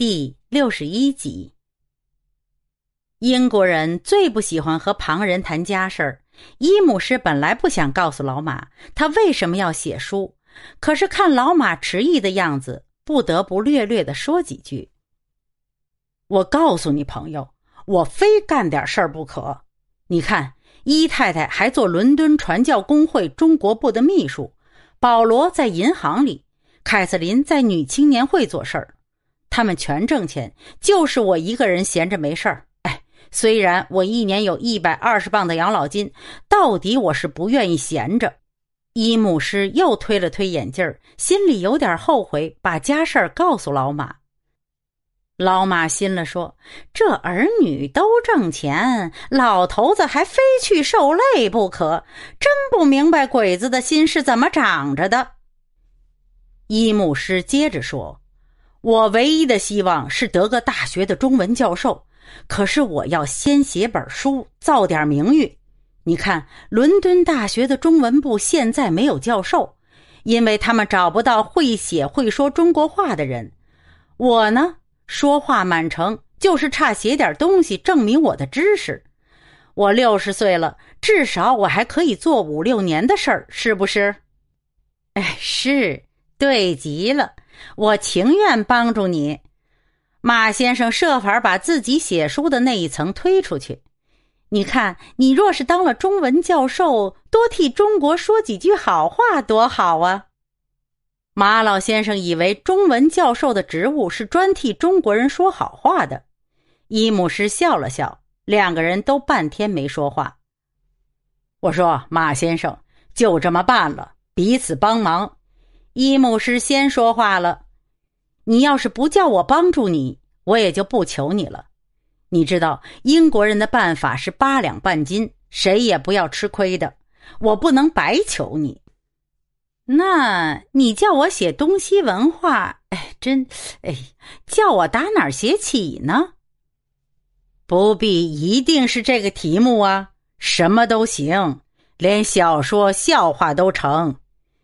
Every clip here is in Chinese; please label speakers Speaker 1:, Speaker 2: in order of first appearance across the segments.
Speaker 1: 第六十一集。英国人最不喜欢和旁人谈家事儿。伊姆斯本来不想告诉老马他为什么要写书，可是看老马迟疑的样子，不得不略略的说几句。我告诉你朋友，我非干点事儿不可。你看，伊太太还做伦敦传教工会中国部的秘书，保罗在银行里，凯瑟琳在女青年会做事儿。他们全挣钱，就是我一个人闲着没事儿。哎，虽然我一年有一百二十磅的养老金，到底我是不愿意闲着。伊姆师又推了推眼镜，心里有点后悔把家事儿告诉老马。老马心了说：“这儿女都挣钱，老头子还非去受累不可，真不明白鬼子的心是怎么长着的。”伊姆师接着说。我唯一的希望是得个大学的中文教授，可是我要先写本书，造点名誉。你看，伦敦大学的中文部现在没有教授，因为他们找不到会写会说中国话的人。我呢，说话满城，就是差写点东西证明我的知识。我六十岁了，至少我还可以做五六年的事儿，是不是？哎，是对极了。我情愿帮助你，马先生设法把自己写书的那一层推出去。你看，你若是当了中文教授，多替中国说几句好话，多好啊！马老先生以为中文教授的职务是专替中国人说好话的。伊姆斯笑了笑，两个人都半天没说话。我说：“马先生，就这么办了，彼此帮忙。”伊牧师先说话了：“你要是不叫我帮助你，我也就不求你了。你知道英国人的办法是八两半斤，谁也不要吃亏的。我不能白求你。那你叫我写东西文化，哎，真哎，叫我打哪儿写起呢？不必，一定是这个题目啊，什么都行，连小说、笑话都成。”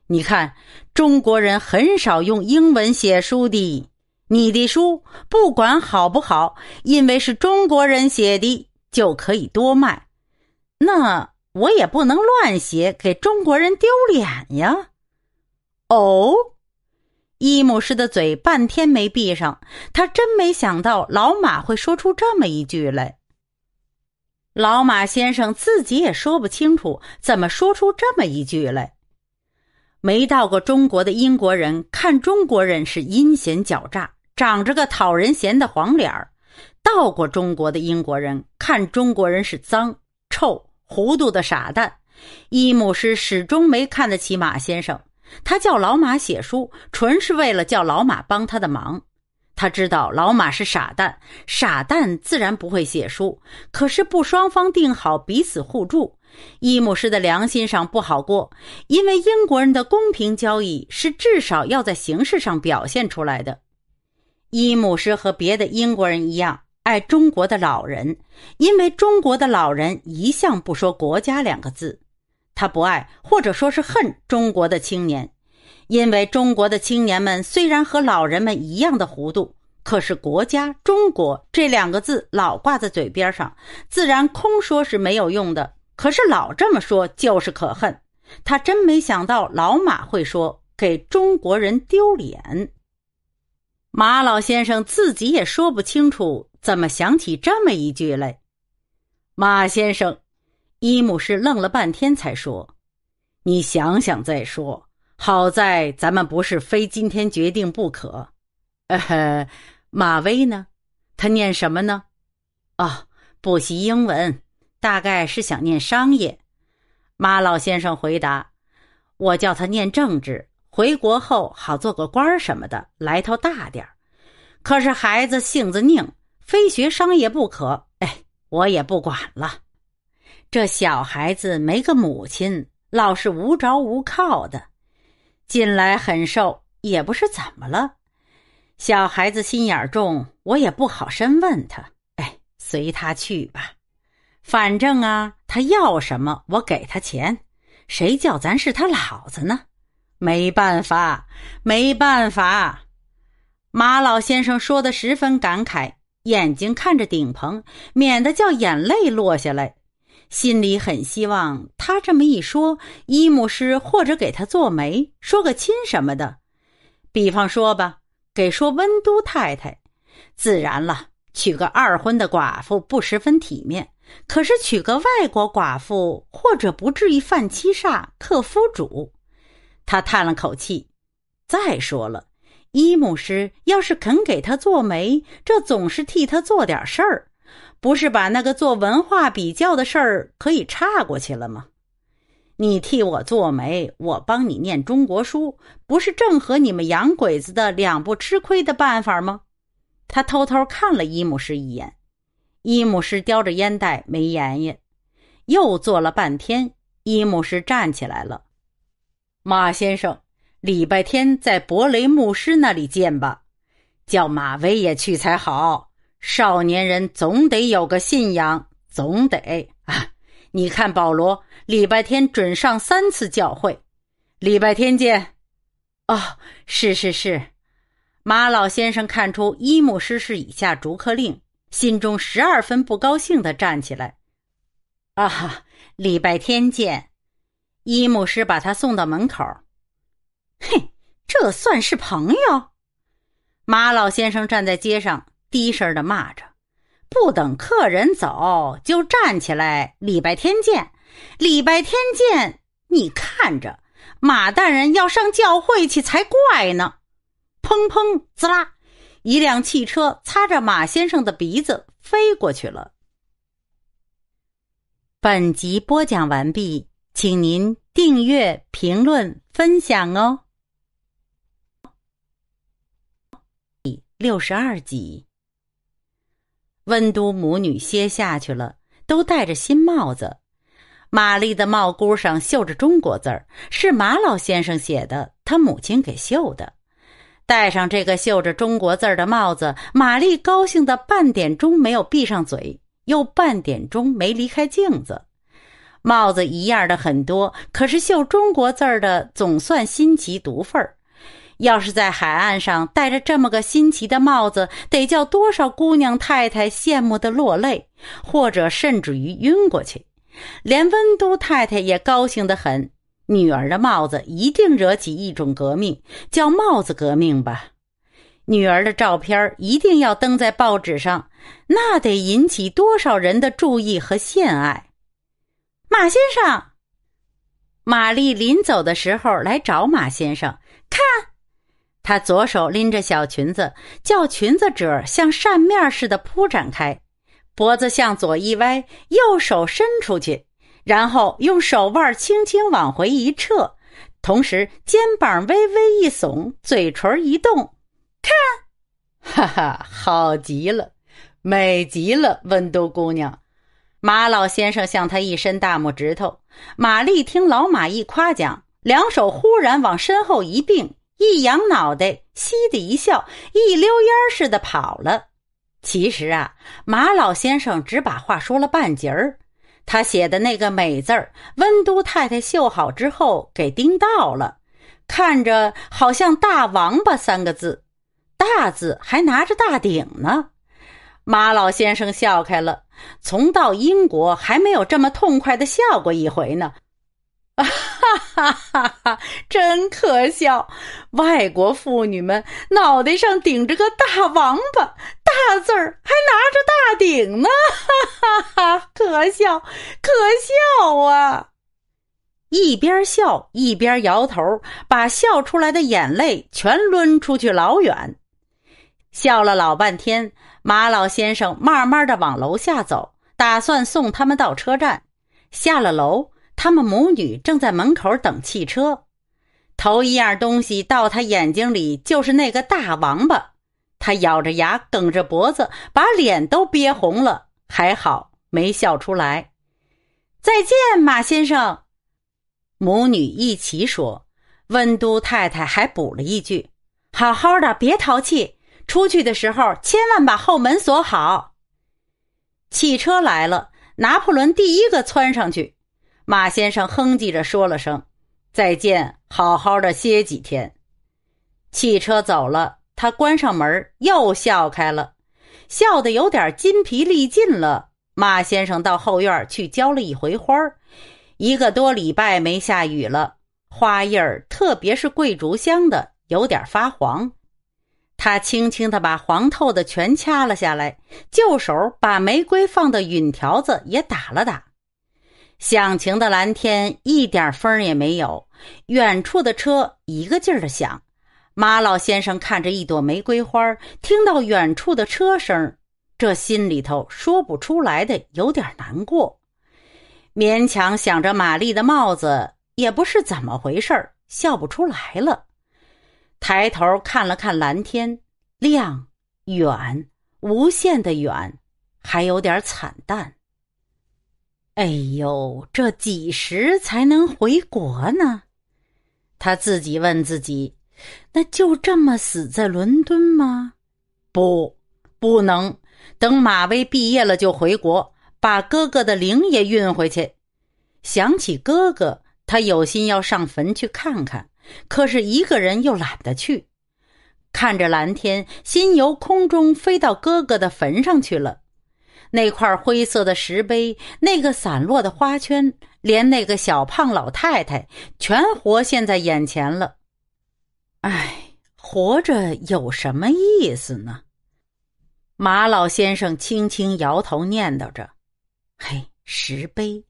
Speaker 1: 你看，中国人很少用英文写书的。你的书不管好不好，因为是中国人写的，就可以多卖。那我也不能乱写，给中国人丢脸呀！哦，伊姆斯的嘴半天没闭上，他真没想到老马会说出这么一句来。老马先生自己也说不清楚，怎么说出这么一句来。没到过中国的英国人看中国人是阴险狡诈，长着个讨人嫌的黄脸儿；到过中国的英国人看中国人是脏、臭、糊涂的傻蛋。伊姆斯始终没看得起马先生，他叫老马写书，纯是为了叫老马帮他的忙。他知道老马是傻蛋，傻蛋自然不会写书。可是不双方定好彼此互助。伊姆士的良心上不好过，因为英国人的公平交易是至少要在形式上表现出来的。伊姆士和别的英国人一样爱中国的老人，因为中国的老人一向不说“国家”两个字。他不爱或者说是恨中国的青年，因为中国的青年们虽然和老人们一样的糊涂，可是“国家”“中国”这两个字老挂在嘴边上，自然空说是没有用的。可是老这么说就是可恨，他真没想到老马会说给中国人丢脸。马老先生自己也说不清楚怎么想起这么一句来。马先生，伊姆士愣了半天才说：“你想想再说，好在咱们不是非今天决定不可。”呃呵，马威呢？他念什么呢？哦，补习英文。大概是想念商业，马老先生回答：“我叫他念政治，回国后好做个官什么的，来头大点儿。可是孩子性子拧，非学商业不可。哎，我也不管了。这小孩子没个母亲，老是无着无靠的，近来很瘦，也不是怎么了。小孩子心眼重，我也不好深问他。哎，随他去吧。”反正啊，他要什么我给他钱，谁叫咱是他老子呢？没办法，没办法。马老先生说的十分感慨，眼睛看着顶棚，免得叫眼泪落下来。心里很希望他这么一说，一牧师或者给他做媒，说个亲什么的。比方说吧，给说温都太太。自然了，娶个二婚的寡妇不十分体面。可是娶个外国寡妇，或者不至于犯七煞克夫主。他叹了口气。再说了，伊姆师要是肯给他做媒，这总是替他做点事儿，不是把那个做文化比较的事儿可以岔过去了吗？你替我做媒，我帮你念中国书，不是正合你们洋鬼子的两不吃亏的办法吗？他偷偷看了伊姆师一眼。伊姆师叼着烟袋没言语，又坐了半天。伊姆师站起来了：“马先生，礼拜天在伯雷牧师那里见吧，叫马威也去才好。少年人总得有个信仰，总得啊！你看保罗礼拜天准上三次教会，礼拜天见。哦，是是是，马老先生看出伊姆师是已下逐客令。”心中十二分不高兴的站起来，啊，礼拜天见！一牧师把他送到门口。嘿，这算是朋友？马老先生站在街上，低声的骂着：“不等客人走就站起来，礼拜天见，礼拜天见！你看着，马大人要上教会去才怪呢！”砰砰，滋啦。一辆汽车擦着马先生的鼻子飞过去了。本集播讲完毕，请您订阅、评论、分享哦。第六十二集，温都母女歇下去了，都戴着新帽子。玛丽的帽箍上绣着中国字儿，是马老先生写的，他母亲给绣的。戴上这个绣着中国字儿的帽子，玛丽高兴的半点钟没有闭上嘴，又半点钟没离开镜子。帽子一样的很多，可是绣中国字儿的总算新奇独份儿。要是在海岸上戴着这么个新奇的帽子，得叫多少姑娘太太羡慕的落泪，或者甚至于晕过去。连温都太太也高兴的很。女儿的帽子一定惹起一种革命，叫帽子革命吧。女儿的照片一定要登在报纸上，那得引起多少人的注意和羡爱。马先生，玛丽临走的时候来找马先生，看她左手拎着小裙子，叫裙子褶像扇面似的铺展开，脖子向左一歪，右手伸出去。然后用手腕轻轻往回一撤，同时肩膀微微一耸，嘴唇一动，看，哈哈，好极了，美极了，温都姑娘，马老先生向他一伸大拇指头。玛丽听老马一夸奖，两手忽然往身后一并，一扬脑袋，嘻嘻的一笑，一溜烟似的跑了。其实啊，马老先生只把话说了半截儿。他写的那个“美”字儿，温都太太绣好之后给盯到了，看着好像“大王八”三个字，大字还拿着大鼎呢。马老先生笑开了，从到英国还没有这么痛快的笑过一回呢。啊！哈哈哈！真可笑，外国妇女们脑袋上顶着个大王八，大字儿还拿着大鼎呢！哈哈哈！可笑，可笑啊！一边笑一边摇头，把笑出来的眼泪全抡出去老远。笑了老半天，马老先生慢慢的往楼下走，打算送他们到车站。下了楼。他们母女正在门口等汽车，头一样东西到他眼睛里就是那个大王八，他咬着牙，梗着脖子，把脸都憋红了，还好没笑出来。再见，马先生。母女一齐说。温都太太还补了一句：“好好的，别淘气。出去的时候千万把后门锁好。”汽车来了，拿破仑第一个窜上去。马先生哼唧着说了声：“再见，好好的歇几天。”汽车走了，他关上门又笑开了，笑得有点筋疲力尽了。马先生到后院去浇了一回花，一个多礼拜没下雨了，花叶儿，特别是桂竹香的，有点发黄。他轻轻的把黄透的全掐了下来，就手把玫瑰放的陨条子也打了打。晴的蓝天，一点风儿也没有。远处的车一个劲儿的响。马老先生看着一朵玫瑰花，听到远处的车声，这心里头说不出来的有点难过。勉强想着玛丽的帽子也不是怎么回事儿，笑不出来了。抬头看了看蓝天，亮远，无限的远，还有点惨淡。哎呦，这几时才能回国呢？他自己问自己。那就这么死在伦敦吗？不，不能。等马威毕业了就回国，把哥哥的灵也运回去。想起哥哥，他有心要上坟去看看，可是一个人又懒得去。看着蓝天，心由空中飞到哥哥的坟上去了。那块灰色的石碑，那个散落的花圈，连那个小胖老太太，全活现在眼前了。哎，活着有什么意思呢？马老先生轻轻摇头念叨着：“嘿，石碑，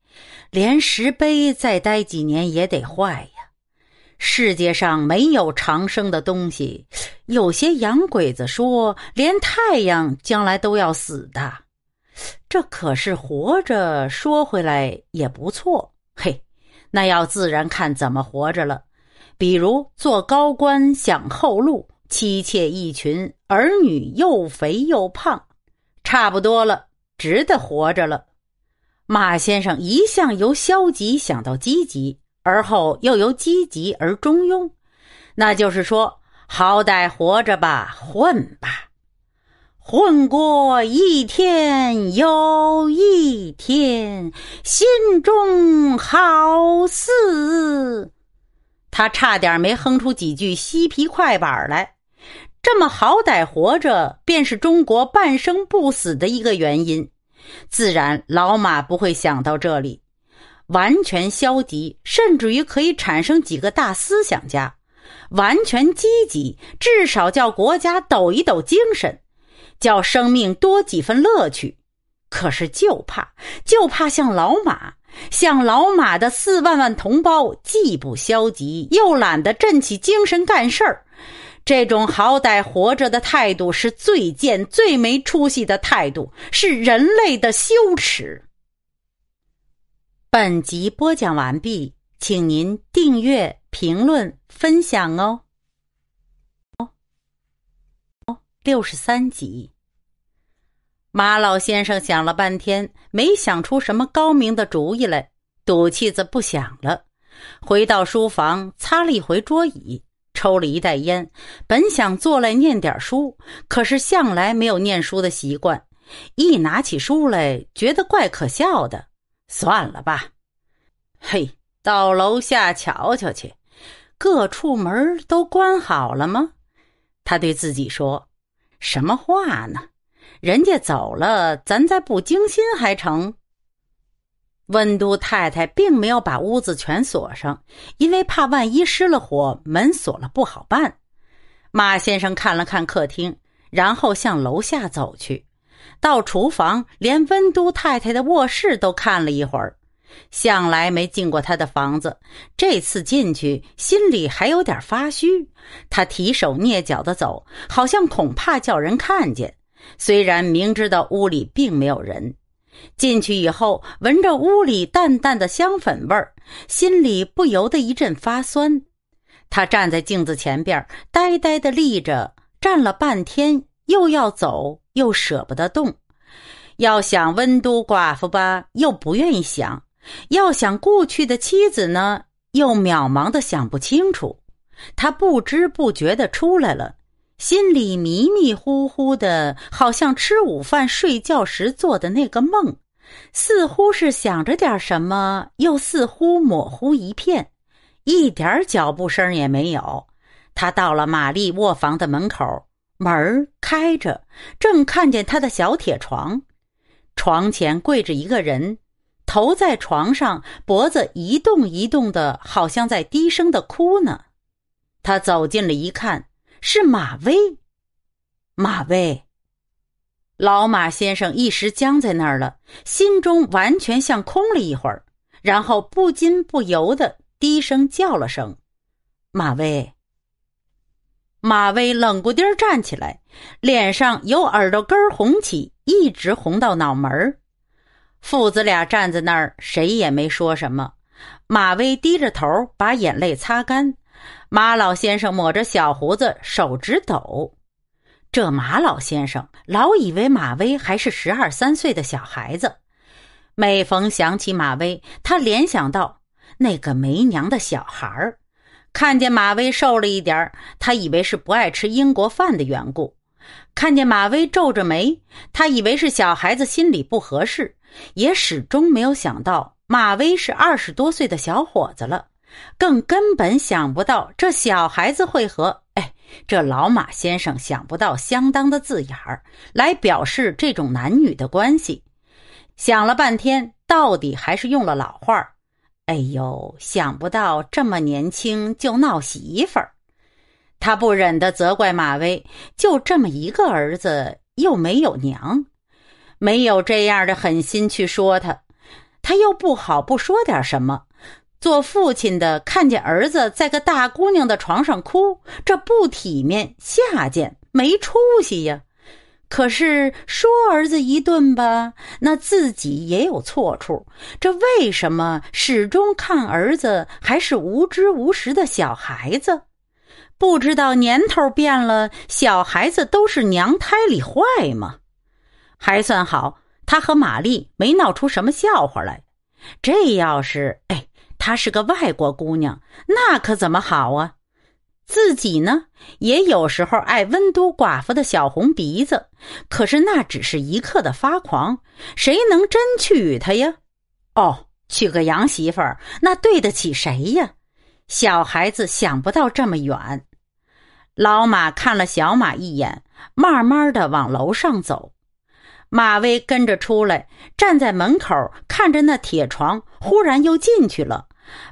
Speaker 1: 连石碑再待几年也得坏呀。世界上没有长生的东西。有些洋鬼子说，连太阳将来都要死的。”这可是活着，说回来也不错。嘿，那要自然看怎么活着了。比如做高官，享厚禄，妻妾一群，儿女又肥又胖，差不多了，值得活着了。马先生一向由消极想到积极，而后又由积极而中庸，那就是说，好歹活着吧，混吧。混过一天又一天，心中好似他差点没哼出几句嬉皮快板来。这么好歹活着，便是中国半生不死的一个原因。自然，老马不会想到这里，完全消极，甚至于可以产生几个大思想家；完全积极，至少叫国家抖一抖精神。叫生命多几分乐趣，可是就怕，就怕像老马，像老马的四万万同胞，既不消极，又懒得振起精神干事儿。这种好歹活着的态度，是最贱、最没出息的态度，是人类的羞耻。本集播讲完毕，请您订阅、评论、分享哦。六十三集。马老先生想了半天，没想出什么高明的主意来，赌气子不想了。回到书房，擦了一回桌椅，抽了一袋烟。本想坐来念点书，可是向来没有念书的习惯，一拿起书来，觉得怪可笑的，算了吧。嘿，到楼下瞧瞧去，各处门都关好了吗？他对自己说。什么话呢？人家走了，咱再不精心还成？温都太太并没有把屋子全锁上，因为怕万一失了火，门锁了不好办。马先生看了看客厅，然后向楼下走去，到厨房，连温都太太的卧室都看了一会儿。向来没进过他的房子，这次进去心里还有点发虚。他提手蹑脚的走，好像恐怕叫人看见。虽然明知道屋里并没有人，进去以后闻着屋里淡淡的香粉味儿，心里不由得一阵发酸。他站在镜子前边，呆呆的立着，站了半天，又要走又舍不得动。要想温都寡妇吧，又不愿意想。要想过去的妻子呢，又渺茫的想不清楚。他不知不觉的出来了，心里迷迷糊糊的，好像吃午饭、睡觉时做的那个梦，似乎是想着点什么，又似乎模糊一片，一点脚步声也没有。他到了玛丽卧房的门口，门开着，正看见他的小铁床，床前跪着一个人。头在床上，脖子一动一动的，好像在低声的哭呢。他走近了一看，是马威。马威，老马先生一时僵在那儿了，心中完全像空了一会儿，然后不禁不由得低声叫了声：“马威。”马威冷不丁站起来，脸上由耳朵根儿红起，一直红到脑门儿。父子俩站在那儿，谁也没说什么。马威低着头把眼泪擦干，马老先生抹着小胡子，手指抖。这马老先生老以为马威还是十二三岁的小孩子。每逢想起马威，他联想到那个没娘的小孩儿。看见马威瘦了一点儿，他以为是不爱吃英国饭的缘故；看见马威皱着眉，他以为是小孩子心里不合适。也始终没有想到马威是二十多岁的小伙子了，更根本想不到这小孩子会和……哎，这老马先生想不到相当的字眼儿来表示这种男女的关系。想了半天，到底还是用了老话儿：“哎呦，想不到这么年轻就闹媳妇儿。”他不忍的责怪马威，就这么一个儿子，又没有娘。没有这样的狠心去说他，他又不好不说点什么。做父亲的看见儿子在个大姑娘的床上哭，这不体面、下贱、没出息呀。可是说儿子一顿吧，那自己也有错处。这为什么始终看儿子还是无知无识的小孩子？不知道年头变了，小孩子都是娘胎里坏吗？还算好，他和玛丽没闹出什么笑话来。这要是哎，她是个外国姑娘，那可怎么好啊？自己呢，也有时候爱温都寡妇的小红鼻子，可是那只是一刻的发狂，谁能真娶她呀？哦，娶个洋媳妇儿，那对得起谁呀？小孩子想不到这么远。老马看了小马一眼，慢慢的往楼上走。马威跟着出来，站在门口看着那铁床，忽然又进去了，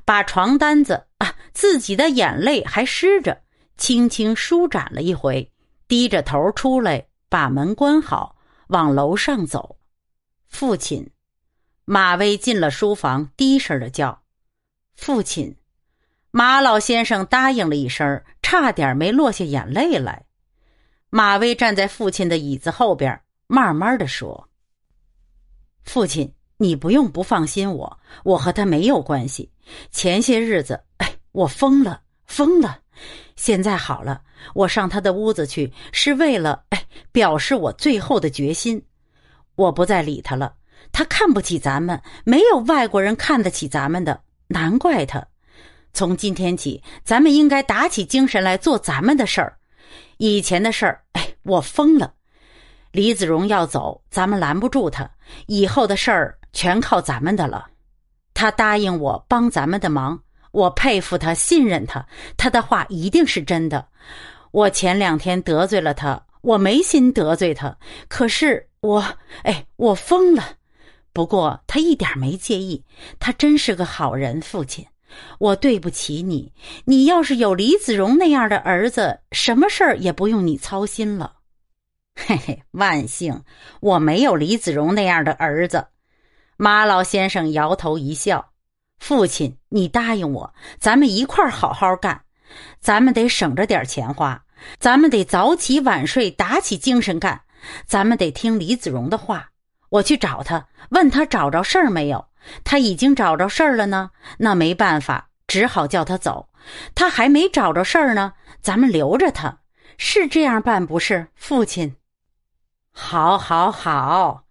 Speaker 1: 把床单子啊，自己的眼泪还湿着，轻轻舒展了一回，低着头出来，把门关好，往楼上走。父亲，马威进了书房，低声的叫：“父亲，马老先生答应了一声，差点没落下眼泪来。”马威站在父亲的椅子后边。慢慢的说，父亲，你不用不放心我，我和他没有关系。前些日子，哎，我疯了，疯了。现在好了，我上他的屋子去，是为了哎，表示我最后的决心。我不再理他了。他看不起咱们，没有外国人看得起咱们的，难怪他。从今天起，咱们应该打起精神来做咱们的事儿。以前的事儿，哎，我疯了。李子荣要走，咱们拦不住他。以后的事儿全靠咱们的了。他答应我帮咱们的忙，我佩服他，信任他，他的话一定是真的。我前两天得罪了他，我没心得罪他，可是我，哎，我疯了。不过他一点没介意，他真是个好人，父亲。我对不起你，你要是有李子荣那样的儿子，什么事儿也不用你操心了。嘿嘿，万幸我没有李子荣那样的儿子。马老先生摇头一笑：“父亲，你答应我，咱们一块儿好好干。咱们得省着点钱花，咱们得早起晚睡，打起精神干。咱们得听李子荣的话。我去找他，问他找着事儿没有。他已经找着事儿了呢，那没办法，只好叫他走。他还没找着事儿呢，咱们留着他，是这样办不是？父亲。”好好好，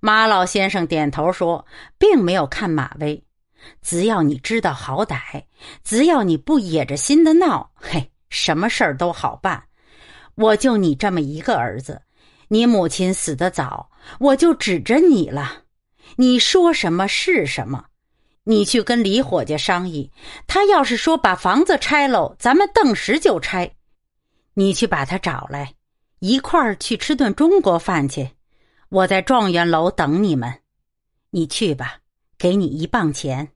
Speaker 1: 马老先生点头说，并没有看马威。只要你知道好歹，只要你不野着心的闹，嘿，什么事儿都好办。我就你这么一个儿子，你母亲死得早，我就指着你了。你说什么是什么，你去跟李伙计商议。他要是说把房子拆喽，咱们顿时就拆。你去把他找来。一块儿去吃顿中国饭去，我在状元楼等你们，你去吧，给你一磅钱。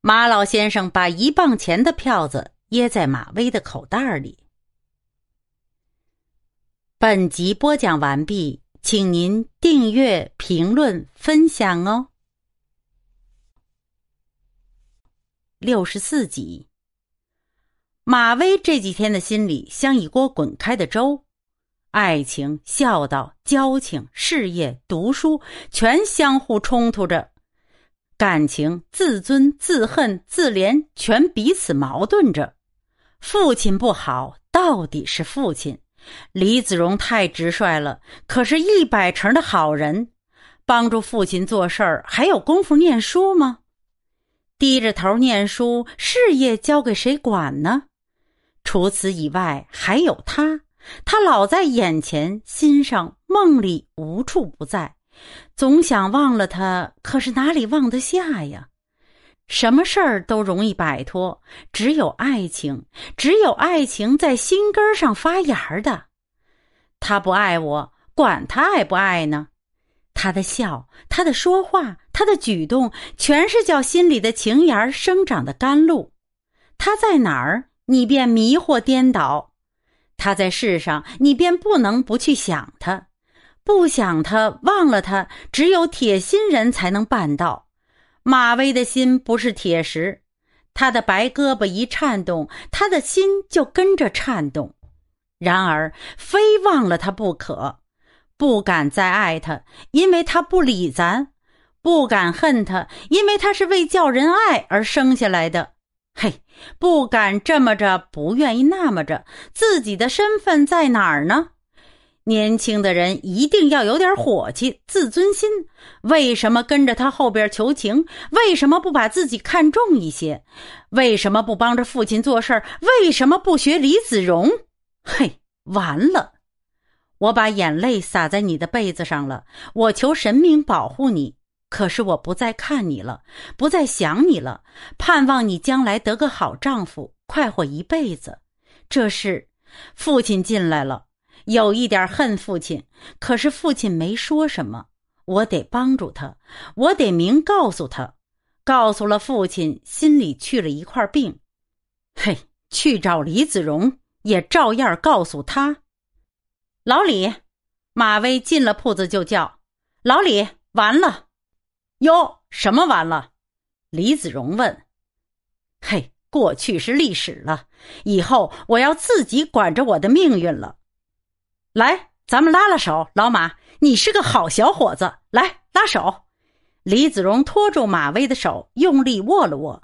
Speaker 1: 马老先生把一磅钱的票子掖在马威的口袋里。本集播讲完毕，请您订阅、评论、分享哦。六十四集。马威这几天的心里像一锅滚开的粥。爱情、孝道、交情、事业、读书，全相互冲突着；感情、自尊、自恨、自怜，全彼此矛盾着。父亲不好，到底是父亲。李子荣太直率了，可是一百成的好人。帮助父亲做事儿，还有功夫念书吗？低着头念书，事业交给谁管呢？除此以外，还有他。他老在眼前、心上、梦里无处不在，总想忘了他，可是哪里忘得下呀？什么事儿都容易摆脱，只有爱情，只有爱情在心根儿上发芽的。他不爱我，管他爱不爱呢？他的笑，他的说话，他的举动，全是叫心里的情芽生长的甘露。他在哪儿，你便迷惑颠倒。他在世上，你便不能不去想他，不想他，忘了他，只有铁心人才能办到。马威的心不是铁石，他的白胳膊一颤动，他的心就跟着颤动。然而，非忘了他不可，不敢再爱他，因为他不理咱；不敢恨他，因为他是为叫人爱而生下来的。嘿，不敢这么着，不愿意那么着，自己的身份在哪儿呢？年轻的人一定要有点火气、自尊心。为什么跟着他后边求情？为什么不把自己看重一些？为什么不帮着父亲做事儿？为什么不学李子荣？嘿，完了！我把眼泪洒在你的被子上了。我求神明保护你。可是我不再看你了，不再想你了，盼望你将来得个好丈夫，快活一辈子。这是，父亲进来了，有一点恨父亲，可是父亲没说什么。我得帮助他，我得明告诉他，告诉了父亲，心里去了一块病。嘿，去找李子荣，也照样告诉他。老李，马威进了铺子就叫老李，完了。哟，什么完了？李子荣问。嘿，过去是历史了，以后我要自己管着我的命运了。来，咱们拉拉手。老马，你是个好小伙子。来，拉手。李子荣拖住马威的手，用力握了握。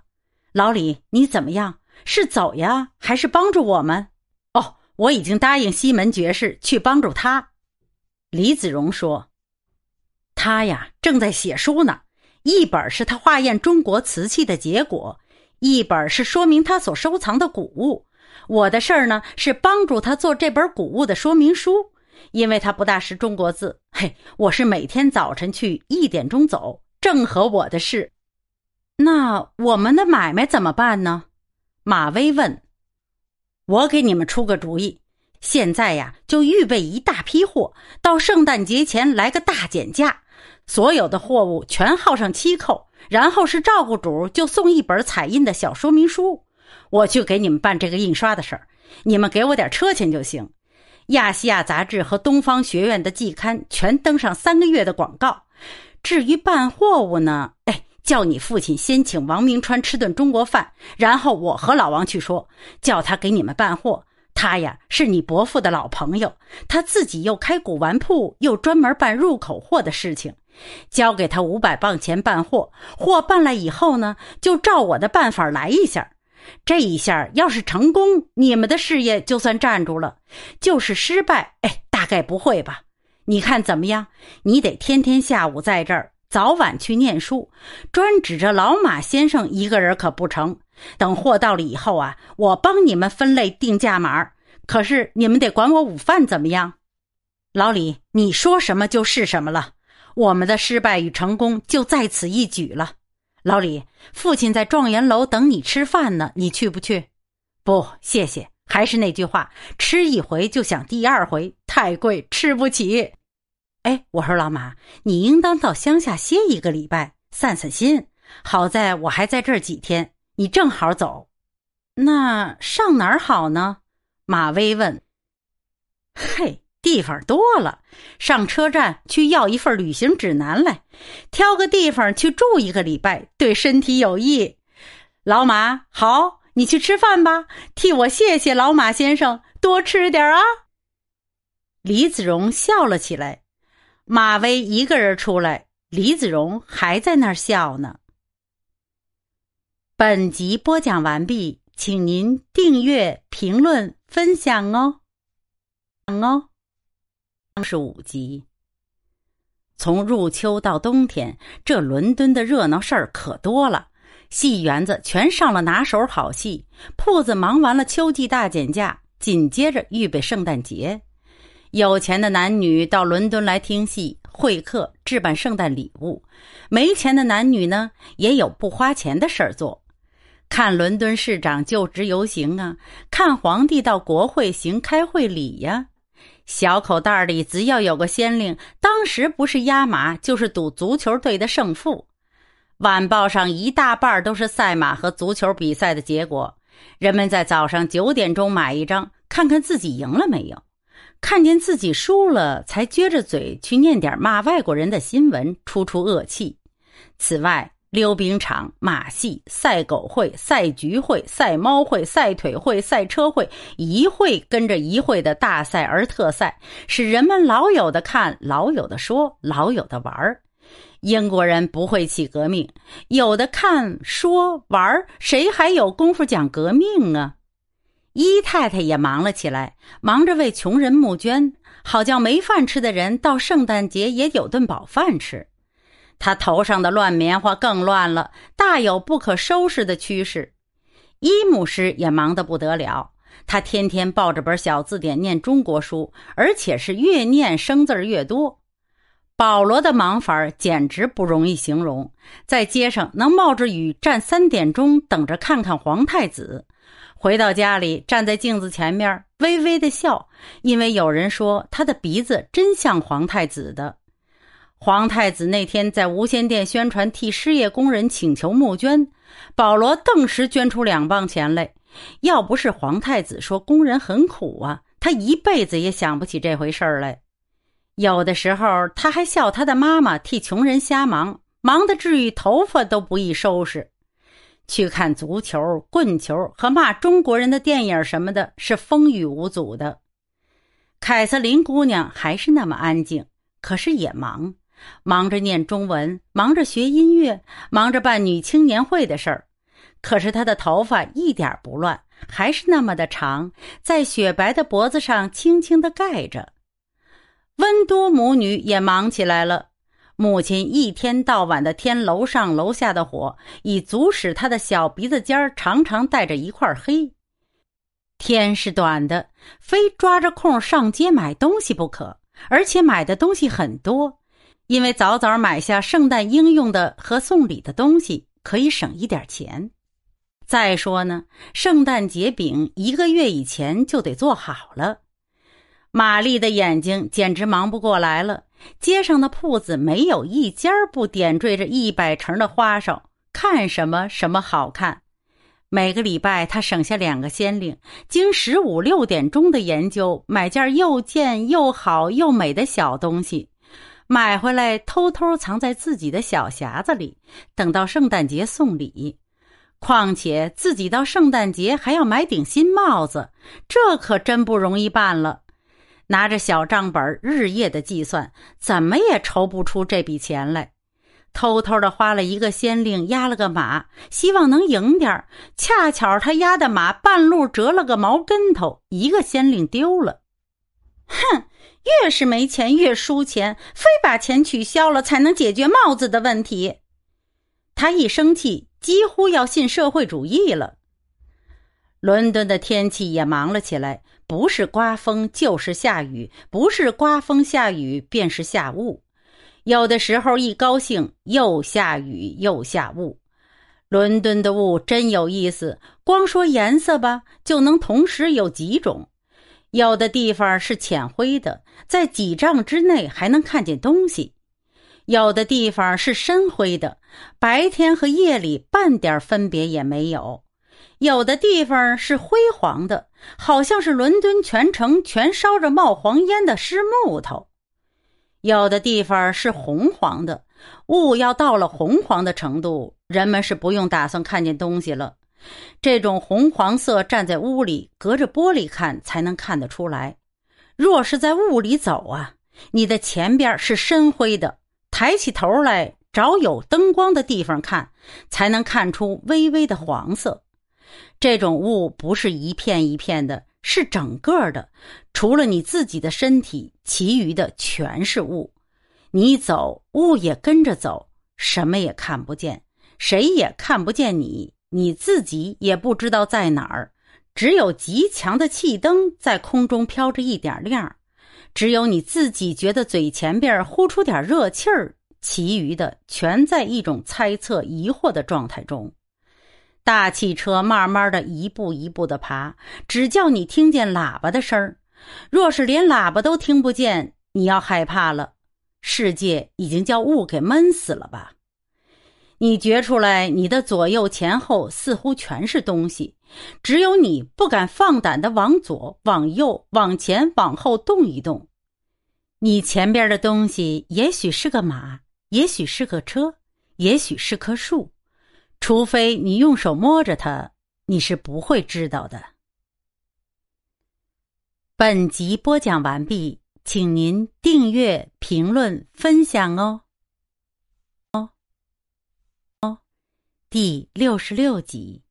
Speaker 1: 老李，你怎么样？是走呀，还是帮助我们？哦，我已经答应西门爵士去帮助他。李子荣说：“他呀，正在写书呢。”一本是他化验中国瓷器的结果，一本是说明他所收藏的古物。我的事儿呢是帮助他做这本古物的说明书，因为他不大识中国字。嘿，我是每天早晨去一点钟走，正合我的事。那我们的买卖怎么办呢？马威问。我给你们出个主意，现在呀就预备一大批货，到圣诞节前来个大减价。所有的货物全号上七扣，然后是照顾主就送一本彩印的小说明书。我去给你们办这个印刷的事儿，你们给我点车钱就行。亚细亚杂志和东方学院的季刊全登上三个月的广告。至于办货物呢，哎，叫你父亲先请王明川吃顿中国饭，然后我和老王去说，叫他给你们办货。他呀是你伯父的老朋友，他自己又开古玩铺，又专门办入口货的事情。交给他五百磅钱办货，货办了以后呢，就照我的办法来一下。这一下要是成功，你们的事业就算站住了；就是失败，哎，大概不会吧？你看怎么样？你得天天下午在这儿，早晚去念书，专指着老马先生一个人可不成。等货到了以后啊，我帮你们分类定价码，可是你们得管我午饭怎么样？老李，你说什么就是什么了。我们的失败与成功就在此一举了，老李，父亲在状元楼等你吃饭呢，你去不去？不，谢谢。还是那句话，吃一回就想第二回，太贵吃不起。哎，我说老马，你应当到乡下歇一个礼拜，散散心。好在我还在这几天，你正好走。那上哪儿好呢？马威问。嘿。地方多了，上车站去要一份旅行指南来，挑个地方去住一个礼拜，对身体有益。老马，好，你去吃饭吧，替我谢谢老马先生，多吃点啊。李子荣笑了起来，马威一个人出来，李子荣还在那儿笑呢。本集播讲完毕，请您订阅、评论、分享哦，哦。三十五集。从入秋到冬天，这伦敦的热闹事儿可多了。戏园子全上了拿手好戏，铺子忙完了秋季大减价，紧接着预备圣诞节。有钱的男女到伦敦来听戏、会客、置办圣诞礼物；没钱的男女呢，也有不花钱的事儿做，看伦敦市长就职游行啊，看皇帝到国会行开会礼呀。小口袋里只要有个先令，当时不是压马，就是赌足球队的胜负。晚报上一大半都是赛马和足球比赛的结果，人们在早上九点钟买一张，看看自己赢了没有，看见自己输了，才撅着嘴去念点骂外国人的新闻，出出恶气。此外，溜冰场、马戏、赛狗会、赛菊会、赛猫会、赛腿会、赛车会，一会跟着一会的大赛而特赛，使人们老有的看，老有的说，老有的玩儿。英国人不会起革命，有的看、说、玩儿，谁还有功夫讲革命啊？姨太太也忙了起来，忙着为穷人募捐，好叫没饭吃的人到圣诞节也有顿饱饭吃。他头上的乱棉花更乱了，大有不可收拾的趋势。伊姆师也忙得不得了，他天天抱着本小字典念中国书，而且是越念生字越多。保罗的忙法简直不容易形容，在街上能冒着雨站三点钟等着看看皇太子，回到家里站在镜子前面微微的笑，因为有人说他的鼻子真像皇太子的。皇太子那天在无线电宣传替失业工人请求募捐，保罗顿时捐出两磅钱来。要不是皇太子说工人很苦啊，他一辈子也想不起这回事儿来。有的时候他还笑他的妈妈替穷人瞎忙，忙得至于头发都不易收拾。去看足球、棍球和骂中国人的电影什么的，是风雨无阻的。凯瑟琳姑娘还是那么安静，可是也忙。忙着念中文，忙着学音乐，忙着办女青年会的事儿。可是她的头发一点不乱，还是那么的长，在雪白的脖子上轻轻的盖着。温多母女也忙起来了，母亲一天到晚的添楼上楼下的火，以足使她的小鼻子尖常常带着一块黑。天是短的，非抓着空上街买东西不可，而且买的东西很多。因为早早买下圣诞应用的和送礼的东西，可以省一点钱。再说呢，圣诞节饼一个月以前就得做好了。玛丽的眼睛简直忙不过来了。街上的铺子没有一家不点缀着一百成的花哨，看什么什么好看。每个礼拜，她省下两个仙令，经十五六点钟的研究，买件又贱又好又美的小东西。买回来，偷偷藏在自己的小匣子里，等到圣诞节送礼。况且自己到圣诞节还要买顶新帽子，这可真不容易办了。拿着小账本日夜的计算，怎么也筹不出这笔钱来。偷偷的花了一个先令，押了个马，希望能赢点恰巧他押的马半路折了个毛跟头，一个先令丢了。哼！越是没钱越输钱，非把钱取消了才能解决帽子的问题。他一生气，几乎要信社会主义了。伦敦的天气也忙了起来，不是刮风就是下雨，不是刮风下雨便是下雾。有的时候一高兴，又下雨又下雾。伦敦的雾真有意思，光说颜色吧，就能同时有几种。有的地方是浅灰的，在几丈之内还能看见东西；有的地方是深灰的，白天和夜里半点分别也没有；有的地方是灰黄的，好像是伦敦全城全烧着冒黄烟的湿木头；有的地方是红黄的，雾要到了红黄的程度，人们是不用打算看见东西了。这种红黄色站在屋里，隔着玻璃看才能看得出来。若是在雾里走啊，你的前边是深灰的，抬起头来找有灯光的地方看，才能看出微微的黄色。这种雾不是一片一片的，是整个的。除了你自己的身体，其余的全是雾。你走，雾也跟着走，什么也看不见，谁也看不见你。你自己也不知道在哪儿，只有极强的气灯在空中飘着一点亮，只有你自己觉得嘴前边呼出点热气儿，其余的全在一种猜测、疑惑的状态中。大汽车慢慢的一步一步的爬，只叫你听见喇叭的声儿。若是连喇叭都听不见，你要害怕了。世界已经叫雾给闷死了吧。你觉出来，你的左右前后似乎全是东西，只有你不敢放胆的往左、往右、往前、往后动一动。你前边的东西也许是个马，也许是个车，也许是棵树，除非你用手摸着它，你是不会知道的。本集播讲完毕，请您订阅、评论、分享哦。第六十六集。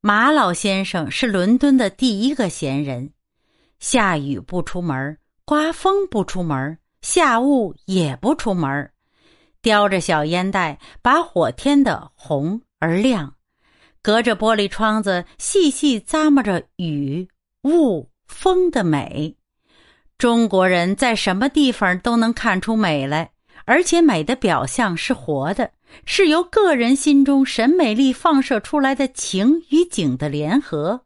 Speaker 1: 马老先生是伦敦的第一个闲人，下雨不出门，刮风不出门，下雾也不出门，叼着小烟袋，把火添的红而亮，隔着玻璃窗子细细咂摸着雨雾风的美。中国人在什么地方都能看出美来，而且美的表象是活的。是由个人心中审美力放射出来的情与景的联合，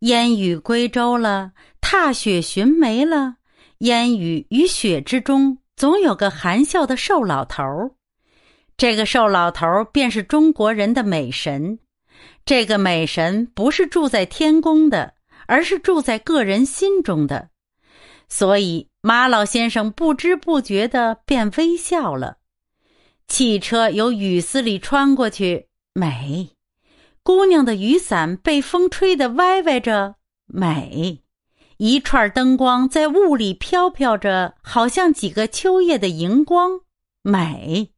Speaker 1: 烟雨归舟了，踏雪寻梅了，烟雨与雪之中总有个含笑的瘦老头儿。这个瘦老头儿便是中国人的美神。这个美神不是住在天宫的，而是住在个人心中的。所以马老先生不知不觉的便微笑了。汽车由雨丝里穿过去，美。姑娘的雨伞被风吹得歪歪着，美。一串灯光在雾里飘飘着，好像几个秋夜的荧光，美。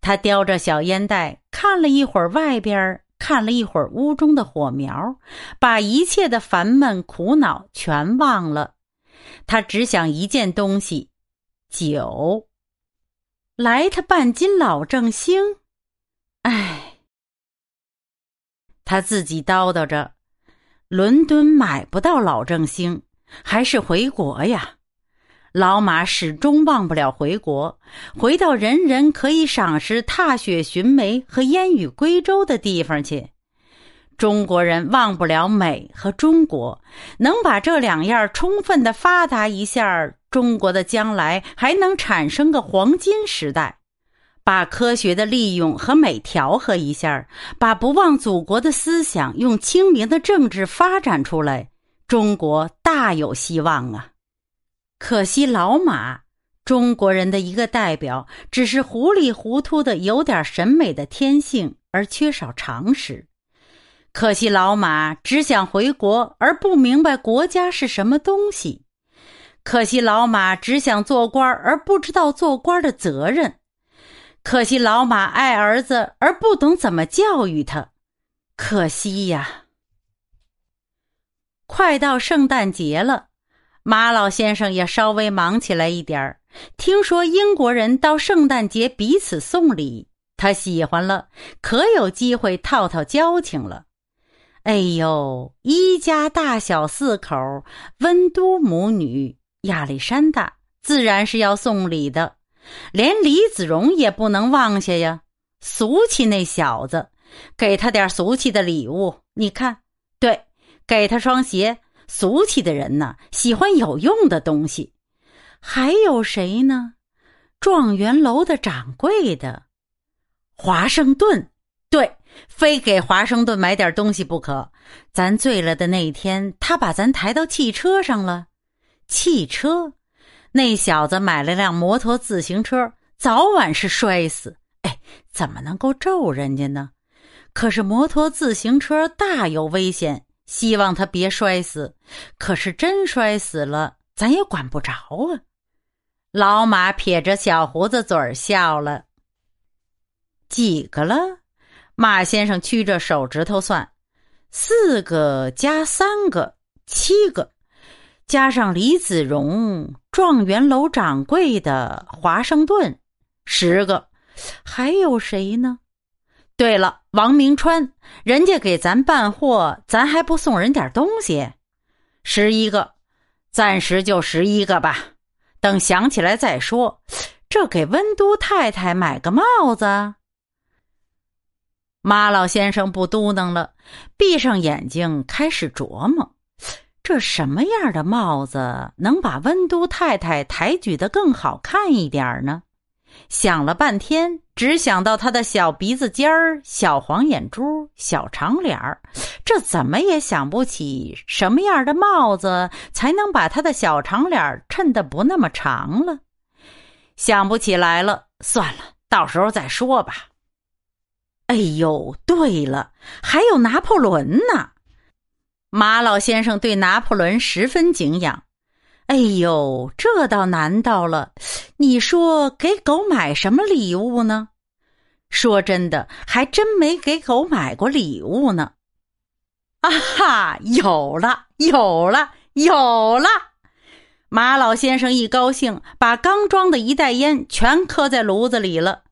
Speaker 1: 他叼着小烟袋，看了一会儿外边，看了一会儿屋中的火苗，把一切的烦闷苦恼全忘了。他只想一件东西，酒。来，他半斤老正兴，哎，他自己叨叨着，伦敦买不到老正兴，还是回国呀。老马始终忘不了回国，回到人人可以赏识踏雪寻梅和烟雨归舟的地方去。中国人忘不了美和中国，能把这两样充分的发达一下。中国的将来还能产生个黄金时代，把科学的利用和美调和一下，把不忘祖国的思想用清明的政治发展出来，中国大有希望啊！可惜老马，中国人的一个代表，只是糊里糊涂的有点审美的天性，而缺少常识。可惜老马只想回国，而不明白国家是什么东西。可惜老马只想做官，而不知道做官的责任。可惜老马爱儿子，而不懂怎么教育他。可惜呀！快到圣诞节了，马老先生也稍微忙起来一点儿。听说英国人到圣诞节彼此送礼，他喜欢了，可有机会套套交情了。哎呦，一家大小四口，温都母女。亚历山大自然是要送礼的，连李子荣也不能忘下呀。俗气那小子，给他点俗气的礼物。你看，对，给他双鞋。俗气的人呢，喜欢有用的东西。还有谁呢？状元楼的掌柜的，华盛顿。对，非给华盛顿买点东西不可。咱醉了的那天，他把咱抬到汽车上了。汽车，那小子买了辆摩托自行车，早晚是摔死。哎，怎么能够咒人家呢？可是摩托自行车大有危险，希望他别摔死。可是真摔死了，咱也管不着啊。老马撇着小胡子嘴儿笑了。几个了？马先生屈着手指头算，四个加三个，七个。加上李子荣、状元楼掌柜的华盛顿，十个，还有谁呢？对了，王明川，人家给咱办货，咱还不送人点东西？十一个，暂时就十一个吧，等想起来再说。这给温都太太买个帽子，马老先生不嘟囔了，闭上眼睛开始琢磨。这什么样的帽子能把温都太太抬举的更好看一点呢？想了半天，只想到她的小鼻子尖儿、小黄眼珠、小长脸儿，这怎么也想不起什么样的帽子才能把她的小长脸儿衬得不那么长了。想不起来了，算了，到时候再说吧。哎呦，对了，还有拿破仑呢。马老先生对拿破仑十分敬仰，哎呦，这倒难到了！你说给狗买什么礼物呢？说真的，还真没给狗买过礼物呢。啊哈，有了，有了，有了！马老先生一高兴，把刚装的一袋烟全磕在炉子里了。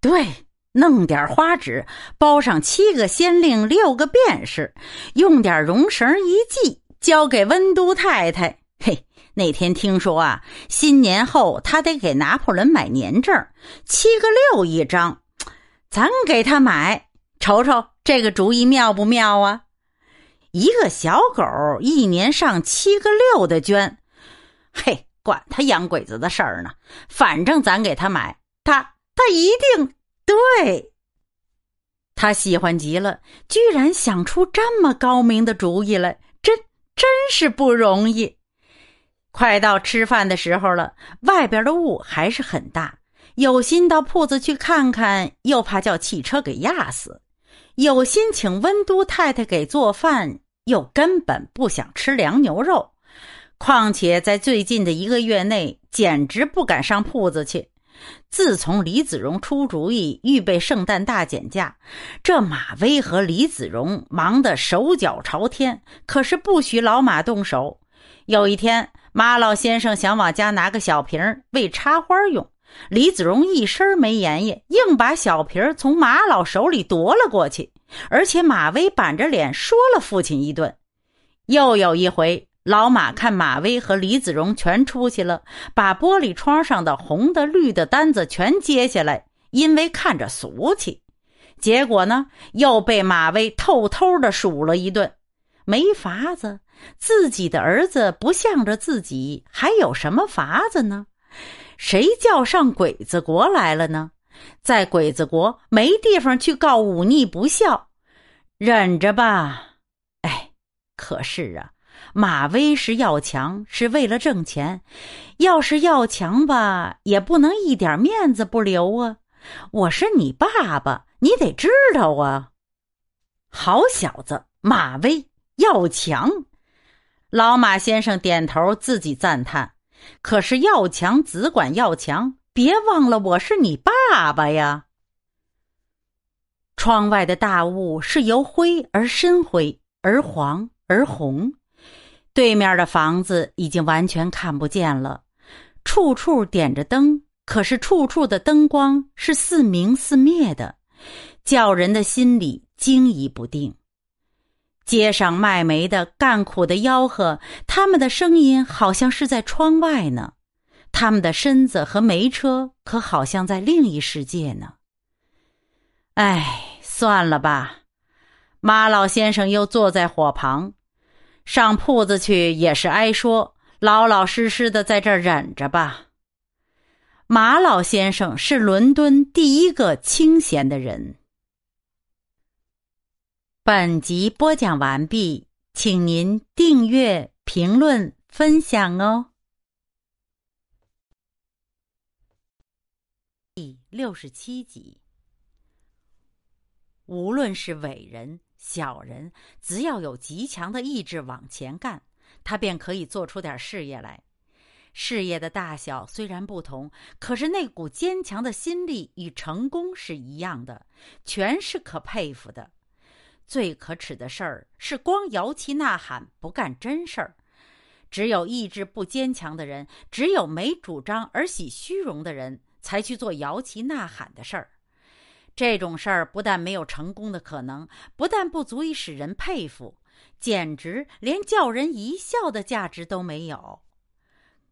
Speaker 1: 对。弄点花纸包上七个先令六个便士，用点绒绳一系，交给温都太太。嘿，那天听说啊，新年后他得给拿破仑买年证，七个六一张，咱给他买，瞅瞅这个主意妙不妙啊？一个小狗一年上七个六的捐，嘿，管他洋鬼子的事儿呢，反正咱给他买，他他一定。对他喜欢极了，居然想出这么高明的主意来，真真是不容易。快到吃饭的时候了，外边的雾还是很大，有心到铺子去看看，又怕叫汽车给压死；有心请温都太太给做饭，又根本不想吃凉牛肉。况且在最近的一个月内，简直不敢上铺子去。自从李子荣出主意预备圣诞大减价，这马威和李子荣忙得手脚朝天，可是不许老马动手。有一天，马老先生想往家拿个小瓶儿为插花用，李子荣一身没盐液，硬把小瓶儿从马老手里夺了过去，而且马威板着脸说了父亲一顿。又有一回。老马看马威和李子荣全出去了，把玻璃窗上的红的、绿的单子全揭下来，因为看着俗气。结果呢，又被马威偷偷的数了一顿。没法子，自己的儿子不向着自己，还有什么法子呢？谁叫上鬼子国来了呢？在鬼子国没地方去告忤逆不孝，忍着吧。哎，可是啊。马威是要强，是为了挣钱。要是要强吧，也不能一点面子不留啊！我是你爸爸，你得知道啊！好小子，马威要强。老马先生点头，自己赞叹。可是要强，只管要强，别忘了我是你爸爸呀！窗外的大雾是由灰而深灰，而黄，而红。对面的房子已经完全看不见了，处处点着灯，可是处处的灯光是似明似灭的，叫人的心里惊疑不定。街上卖煤的干苦的吆喝，他们的声音好像是在窗外呢，他们的身子和煤车可好像在另一世界呢。哎，算了吧，马老先生又坐在火旁。上铺子去也是挨说，老老实实的在这儿忍着吧。马老先生是伦敦第一个清闲的人。本集播讲完毕，请您订阅、评论、分享哦。第六十七集，无论是伟人。小人只要有极强的意志往前干，他便可以做出点事业来。事业的大小虽然不同，可是那股坚强的心力与成功是一样的，全是可佩服的。最可耻的事儿是光摇旗呐喊不干真事儿。只有意志不坚强的人，只有没主张而喜虚荣的人，才去做摇旗呐喊的事儿。这种事儿不但没有成功的可能，不但不足以使人佩服，简直连叫人一笑的价值都没有。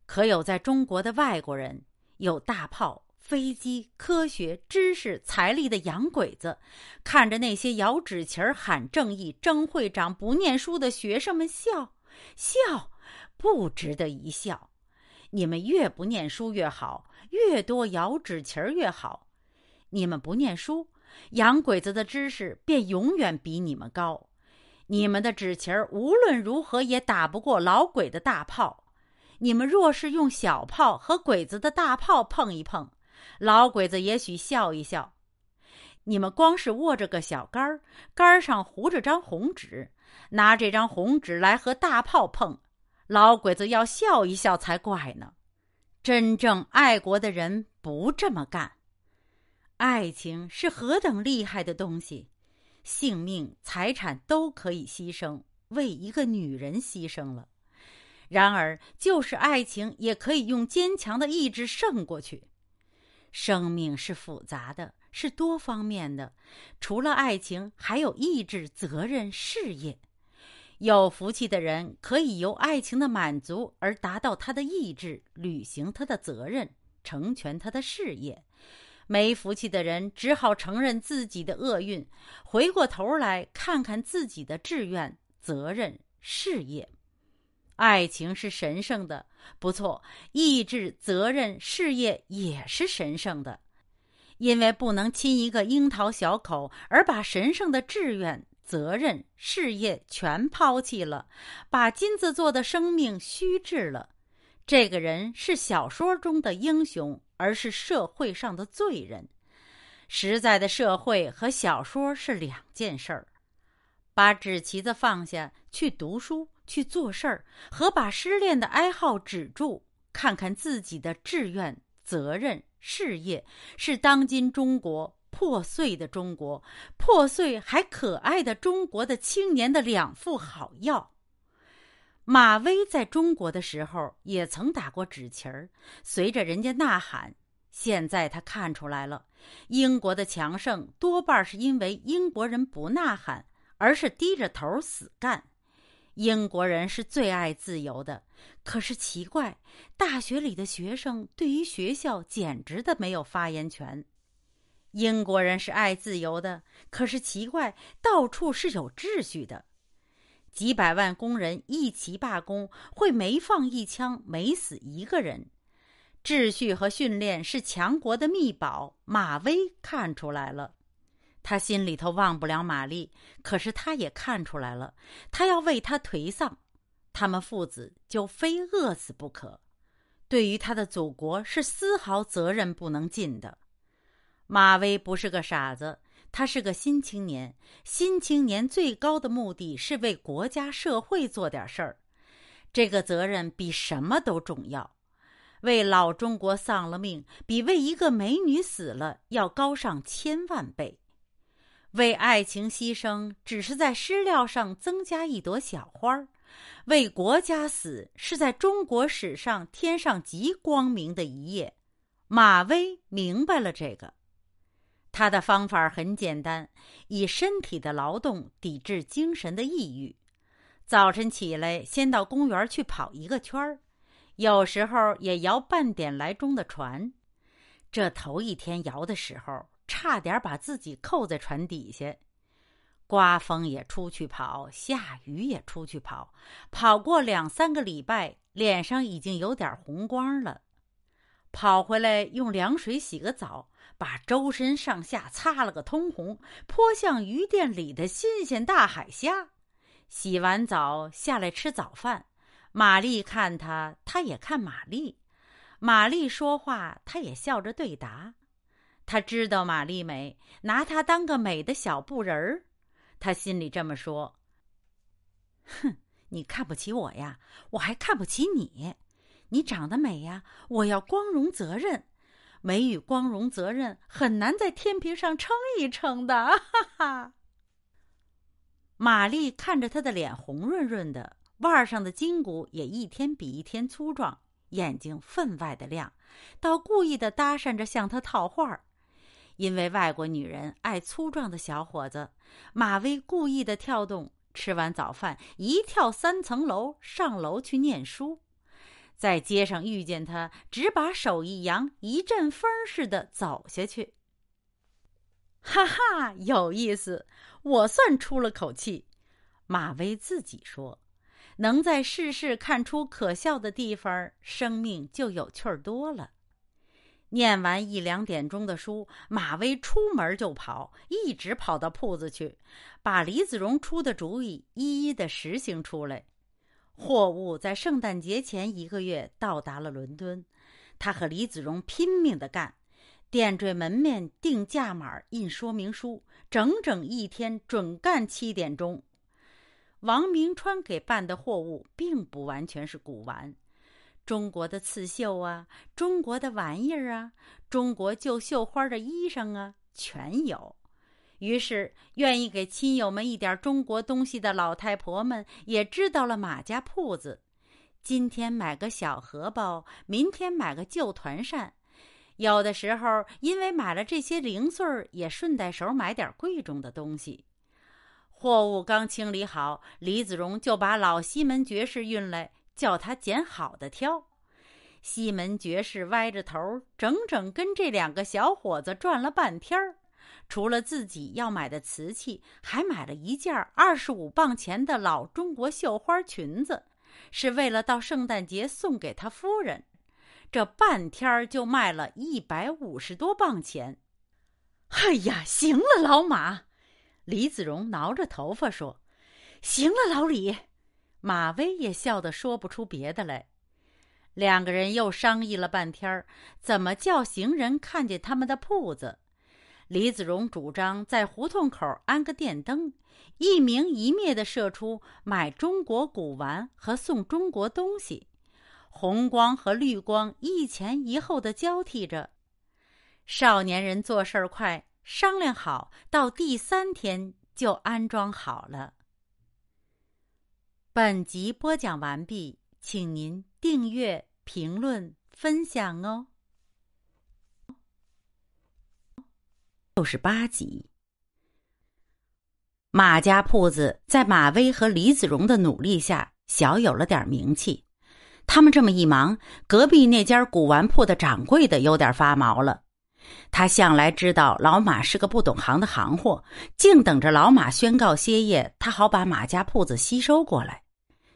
Speaker 1: 可有在中国的外国人，有大炮、飞机、科学知识、财力的洋鬼子，看着那些摇纸旗儿喊正义、争会长、不念书的学生们笑，笑不值得一笑。你们越不念书越好，越多摇纸旗儿越好。你们不念书，洋鬼子的知识便永远比你们高。你们的纸旗儿无论如何也打不过老鬼的大炮。你们若是用小炮和鬼子的大炮碰一碰，老鬼子也许笑一笑。你们光是握着个小杆儿，杆儿上糊着张红纸，拿这张红纸来和大炮碰，老鬼子要笑一笑才怪呢。真正爱国的人不这么干。爱情是何等厉害的东西，性命、财产都可以牺牲，为一个女人牺牲了。然而，就是爱情也可以用坚强的意志胜过去。生命是复杂的，是多方面的，除了爱情，还有意志、责任、事业。有福气的人可以由爱情的满足而达到他的意志，履行他的责任，成全他的事业。没福气的人只好承认自己的厄运，回过头来看看自己的志愿、责任、事业。爱情是神圣的，不错，意志、责任、事业也是神圣的，因为不能亲一个樱桃小口而把神圣的志愿、责任、事业全抛弃了，把金子做的生命虚掷了，这个人是小说中的英雄。而是社会上的罪人，实在的社会和小说是两件事儿。把纸旗子放下，去读书，去做事儿，和把失恋的哀号止住，看看自己的志愿、责任、事业，是当今中国破碎的中国、破碎还可爱的中国的青年的两副好药。马威在中国的时候也曾打过纸旗儿，随着人家呐喊。现在他看出来了，英国的强盛多半是因为英国人不呐喊，而是低着头死干。英国人是最爱自由的，可是奇怪，大学里的学生对于学校简直的没有发言权。英国人是爱自由的，可是奇怪，到处是有秩序的。几百万工人一齐罢工，会没放一枪，没死一个人。秩序和训练是强国的秘宝。马威看出来了，他心里头忘不了玛丽，可是他也看出来了，他要为他颓丧，他们父子就非饿死不可。对于他的祖国，是丝毫责任不能尽的。马威不是个傻子。他是个新青年，新青年最高的目的是为国家社会做点事儿，这个责任比什么都重要。为老中国丧了命，比为一个美女死了要高上千万倍。为爱情牺牲，只是在诗料上增加一朵小花；为国家死，是在中国史上添上极光明的一页。马威明白了这个。他的方法很简单，以身体的劳动抵制精神的抑郁。早晨起来，先到公园去跑一个圈儿，有时候也摇半点来钟的船。这头一天摇的时候，差点把自己扣在船底下。刮风也出去跑，下雨也出去跑。跑过两三个礼拜，脸上已经有点红光了。跑回来，用凉水洗个澡。把周身上下擦了个通红，颇像鱼店里的新鲜大海虾。洗完澡下来吃早饭，玛丽看他，他也看玛丽；玛丽说话，他也笑着对答。他知道玛丽美，拿她当个美的小布人儿，他心里这么说。哼，你看不起我呀？我还看不起你？你长得美呀？我要光荣责任。美与光荣、责任很难在天平上称一称的，哈哈。玛丽看着他的脸红润润的，腕上的筋骨也一天比一天粗壮，眼睛分外的亮，倒故意的搭讪着向他套话儿，因为外国女人爱粗壮的小伙子。马威故意的跳动，吃完早饭一跳三层楼，上楼去念书。在街上遇见他，只把手一扬，一阵风似的走下去。哈哈，有意思！我算出了口气。马威自己说：“能在世事看出可笑的地方，生命就有趣儿多了。”念完一两点钟的书，马威出门就跑，一直跑到铺子去，把李子荣出的主意一一的实行出来。货物在圣诞节前一个月到达了伦敦，他和李子荣拼命的干，点缀门面、定价码、印说明书，整整一天准干七点钟。王明川给办的货物并不完全是古玩，中国的刺绣啊，中国的玩意儿啊，中国旧绣花的衣裳啊，全有。于是，愿意给亲友们一点中国东西的老太婆们也知道了马家铺子。今天买个小荷包，明天买个旧团扇。有的时候，因为买了这些零碎儿，也顺带手买点贵重的东西。货物刚清理好，李子荣就把老西门爵士运来，叫他捡好的挑。西门爵士歪着头，整整跟这两个小伙子转了半天儿。除了自己要买的瓷器，还买了一件二十五磅钱的老中国绣花裙子，是为了到圣诞节送给他夫人。这半天儿就卖了一百五十多磅钱。哎呀，行了，老马，李子荣挠着头发说：“行了，老李。”马威也笑得说不出别的来。两个人又商议了半天，怎么叫行人看见他们的铺子。李子荣主张在胡同口安个电灯，一明一灭的射出买中国古玩和送中国东西，红光和绿光一前一后的交替着。少年人做事儿快，商量好到第三天就安装好了。本集播讲完毕，请您订阅、评论、分享哦。六十八集，马家铺子在马威和李子荣的努力下，小有了点名气。他们这么一忙，隔壁那家古玩铺的掌柜的有点发毛了。他向来知道老马是个不懂行的行货，净等着老马宣告歇业，他好把马家铺子吸收过来。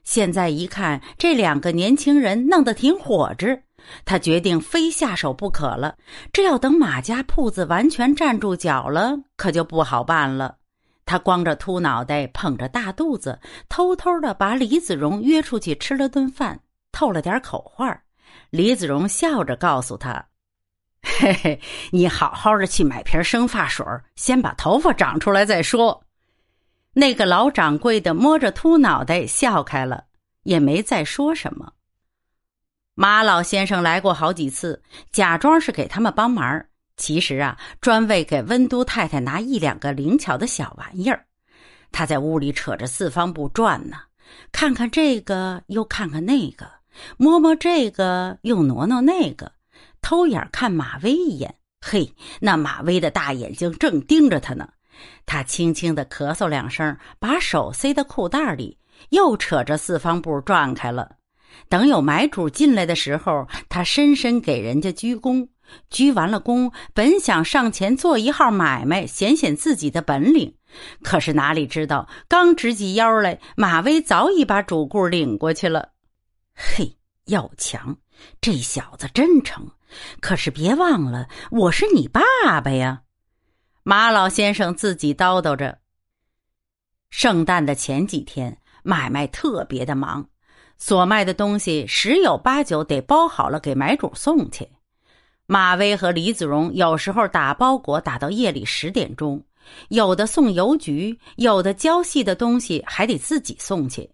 Speaker 1: 现在一看，这两个年轻人弄得挺火着。他决定非下手不可了。这要等马家铺子完全站住脚了，可就不好办了。他光着秃脑袋，捧着大肚子，偷偷的把李子荣约出去吃了顿饭，透了点口话。李子荣笑着告诉他：“嘿嘿，你好好的去买瓶生发水，先把头发长出来再说。”那个老掌柜的摸着秃脑袋笑开了，也没再说什么。马老先生来过好几次，假装是给他们帮忙，其实啊，专为给温都太太拿一两个灵巧的小玩意儿。他在屋里扯着四方布转呢，看看这个，又看看那个，摸摸这个，又挪挪那个，偷眼看马威一眼。嘿，那马威的大眼睛正盯着他呢。他轻轻的咳嗽两声，把手塞到裤袋里，又扯着四方布转开了。等有买主进来的时候，他深深给人家鞠躬，鞠完了躬，本想上前做一号买卖，显显自己的本领，可是哪里知道，刚直起腰来，马威早已把主顾领过去了。嘿，要强，这小子真成！可是别忘了，我是你爸爸呀！马老先生自己叨叨着。圣诞的前几天，买卖特别的忙。所卖的东西十有八九得包好了给买主送去。马威和李子荣有时候打包裹打到夜里十点钟，有的送邮局，有的交细的东西还得自己送去。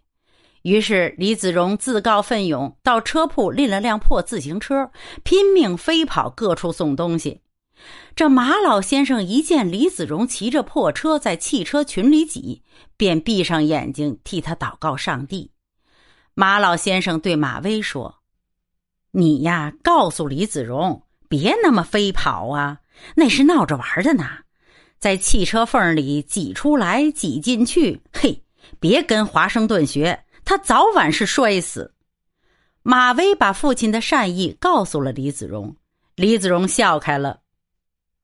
Speaker 1: 于是李子荣自告奋勇到车铺拎了辆破自行车，拼命飞跑各处送东西。这马老先生一见李子荣骑着破车在汽车群里挤，便闭上眼睛替他祷告上帝。马老先生对马威说：“你呀，告诉李子荣，别那么飞跑啊，那是闹着玩的呢。在汽车缝里挤出来，挤进去，嘿，别跟华盛顿学，他早晚是摔死。”马威把父亲的善意告诉了李子荣，李子荣笑开了。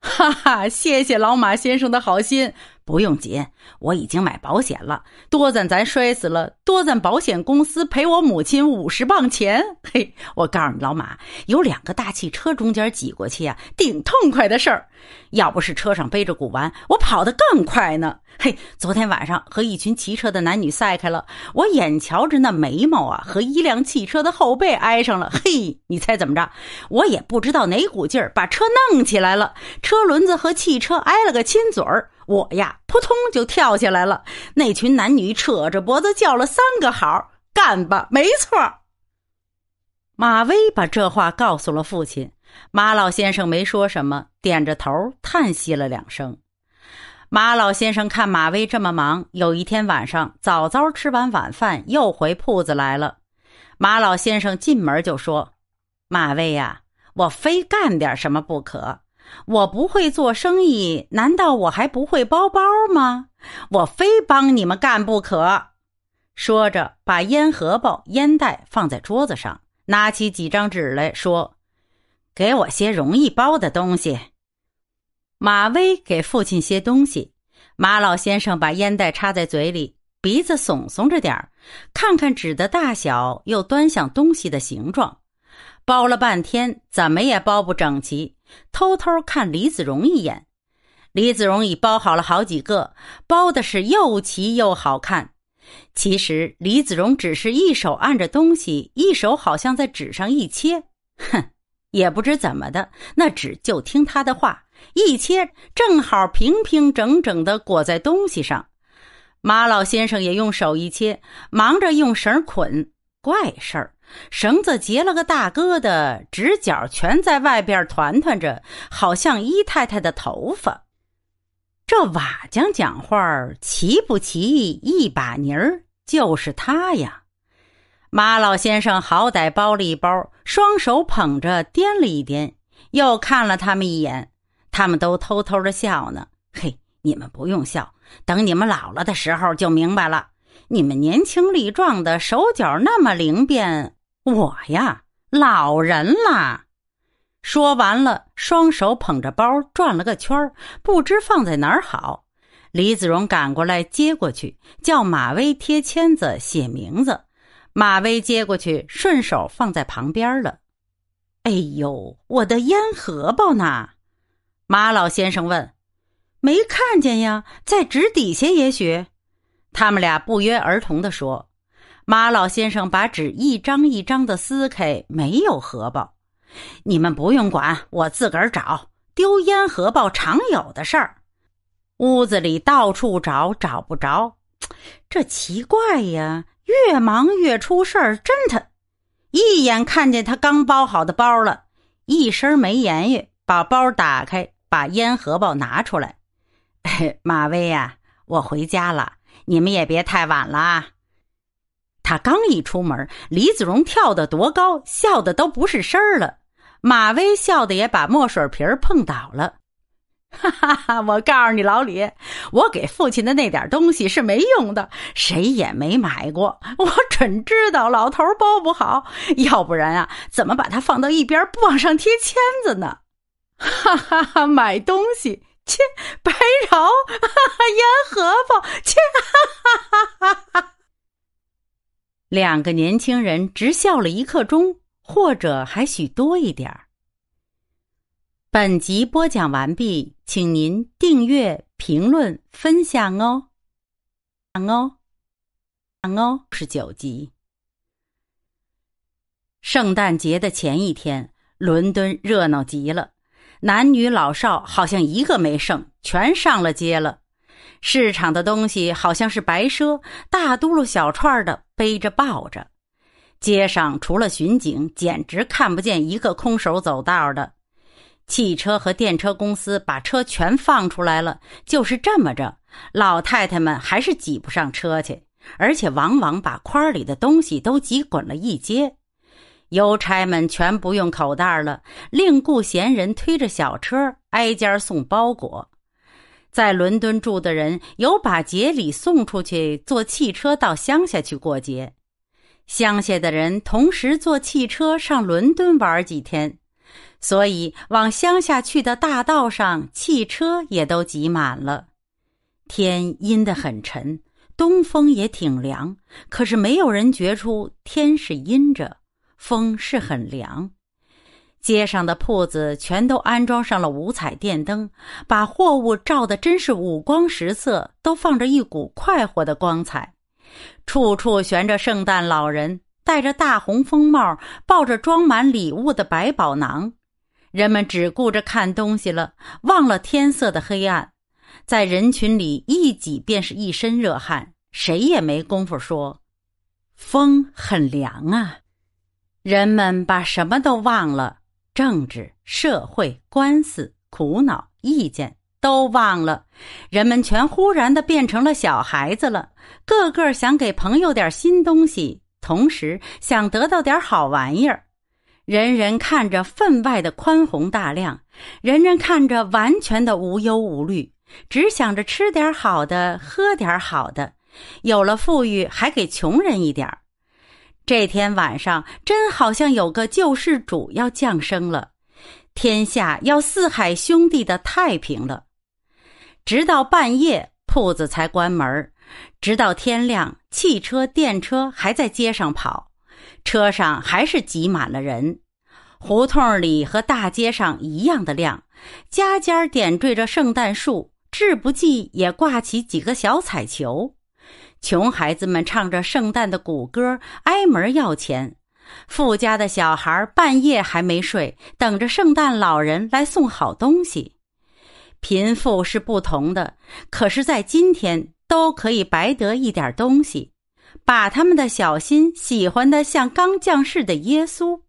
Speaker 1: 哈哈，谢谢老马先生的好心。不用紧，我已经买保险了。多咱咱摔死了，多咱保险公司赔我母亲五十磅钱。嘿，我告诉你老马有两个大汽车中间挤过去啊，顶痛快的事儿。要不是车上背着古玩，我跑得更快呢。嘿，昨天晚上和一群骑车的男女赛开了，我眼瞧着那眉毛啊和一辆汽车的后背挨上了。嘿，你猜怎么着？我也不知道哪股劲儿把车弄起来了，车轮子和汽车挨了个亲嘴儿。我呀，扑通就跳下来了。那群男女扯着脖子叫了三个好，干吧，没错。马威把这话告诉了父亲，马老先生没说什么，点着头叹息了两声。马老先生看马威这么忙，有一天晚上早早吃完晚饭，又回铺子来了。马老先生进门就说：“马威呀，我非干点什么不可。我不会做生意，难道我还不会包包吗？我非帮你们干不可。”说着，把烟盒包、烟袋放在桌子上，拿起几张纸来说：“给我些容易包的东西。”马威给父亲些东西，马老先生把烟袋插在嘴里，鼻子耸耸着点儿，看看纸的大小，又端详东西的形状，包了半天，怎么也包不整齐。偷偷看李子荣一眼，李子荣已包好了好几个，包的是又齐又好看。其实李子荣只是一手按着东西，一手好像在纸上一切。哼，也不知怎么的，那纸就听他的话。一切正好平平整整的裹在东西上，马老先生也用手一切，忙着用绳捆。怪事儿，绳子结了个大疙瘩，直角全在外边团团着，好像姨太太的头发。这瓦匠讲话奇不奇？一把泥儿就是他呀。马老先生好歹包了一包，双手捧着掂了一掂，又看了他们一眼。他们都偷偷的笑呢。嘿，你们不用笑，等你们老了的时候就明白了。你们年轻力壮的，手脚那么灵便，我呀，老人啦。说完了，双手捧着包转了个圈，不知放在哪儿好。李子荣赶过来接过去，叫马威贴签子写名字。马威接过去，顺手放在旁边了。哎呦，我的烟荷包呢？马老先生问：“没看见呀，在纸底下也许。”他们俩不约而同的说：“马老先生把纸一张一张的撕开，没有荷包。你们不用管，我自个儿找。丢烟荷包常有的事儿。屋子里到处找，找不着。这奇怪呀！越忙越出事儿，真他！一眼看见他刚包好的包了，一声没言语，把包打开。”把烟荷包拿出来，马威呀，我回家了，你们也别太晚了。他刚一出门，李子荣跳得多高，笑的都不是声儿了。马威笑的也把墨水瓶碰倒了。哈哈哈！我告诉你，老李，我给父亲的那点东西是没用的，谁也没买过。我准知道老头包不好，要不然啊，怎么把它放到一边不往上贴签子呢？哈哈哈！买东西切白饶，哈哈！烟荷包切，哈哈哈哈！哈。两个年轻人直笑了一刻钟，或者还许多一点儿。本集播讲完毕，请您订阅、评论、分享哦！讲哦，讲哦，十九集。圣诞节的前一天，伦敦热闹极了。男女老少好像一个没剩，全上了街了。市场的东西好像是白赊，大嘟噜、小串的背着抱着。街上除了巡警，简直看不见一个空手走道的。汽车和电车公司把车全放出来了，就是这么着，老太太们还是挤不上车去，而且往往把筐里的东西都挤滚了一街。邮差们全不用口袋了，另雇闲人推着小车挨家送包裹。在伦敦住的人有把节礼送出去，坐汽车到乡下去过节。乡下的人同时坐汽车上伦敦玩几天，所以往乡下去的大道上汽车也都挤满了。天阴得很沉，东风也挺凉，可是没有人觉出天是阴着。风是很凉，街上的铺子全都安装上了五彩电灯，把货物照得真是五光十色，都放着一股快活的光彩。处处悬着圣诞老人，戴着大红风帽，抱着装满礼物的百宝囊。人们只顾着看东西了，忘了天色的黑暗，在人群里一挤便是一身热汗，谁也没工夫说，风很凉啊。人们把什么都忘了，政治、社会、官司、苦恼、意见都忘了。人们全忽然的变成了小孩子了，个个想给朋友点新东西，同时想得到点好玩意儿。人人看着分外的宽宏大量，人人看着完全的无忧无虑，只想着吃点好的，喝点好的，有了富裕还给穷人一点儿。这天晚上真好像有个救世主要降生了，天下要四海兄弟的太平了。直到半夜，铺子才关门直到天亮，汽车、电车还在街上跑，车上还是挤满了人。胡同里和大街上一样的亮，家家点缀着圣诞树，至不济也挂起几个小彩球。穷孩子们唱着圣诞的古歌，挨门要钱；富家的小孩半夜还没睡，等着圣诞老人来送好东西。贫富是不同的，可是，在今天都可以白得一点东西，把他们的小心喜欢的像刚降世的耶稣。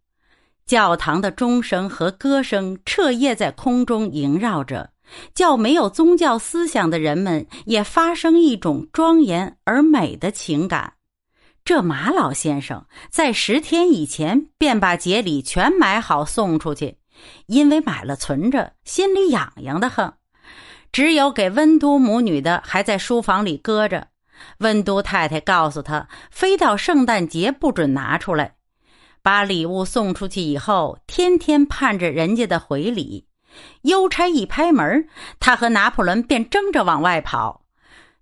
Speaker 1: 教堂的钟声和歌声彻夜在空中萦绕着。叫没有宗教思想的人们也发生一种庄严而美的情感。这马老先生在十天以前便把节礼全买好送出去，因为买了存着，心里痒痒的很。只有给温都母女的还在书房里搁着。温都太太告诉他，非到圣诞节不准拿出来。把礼物送出去以后，天天盼着人家的回礼。邮差一拍门，他和拿破仑便争着往外跑。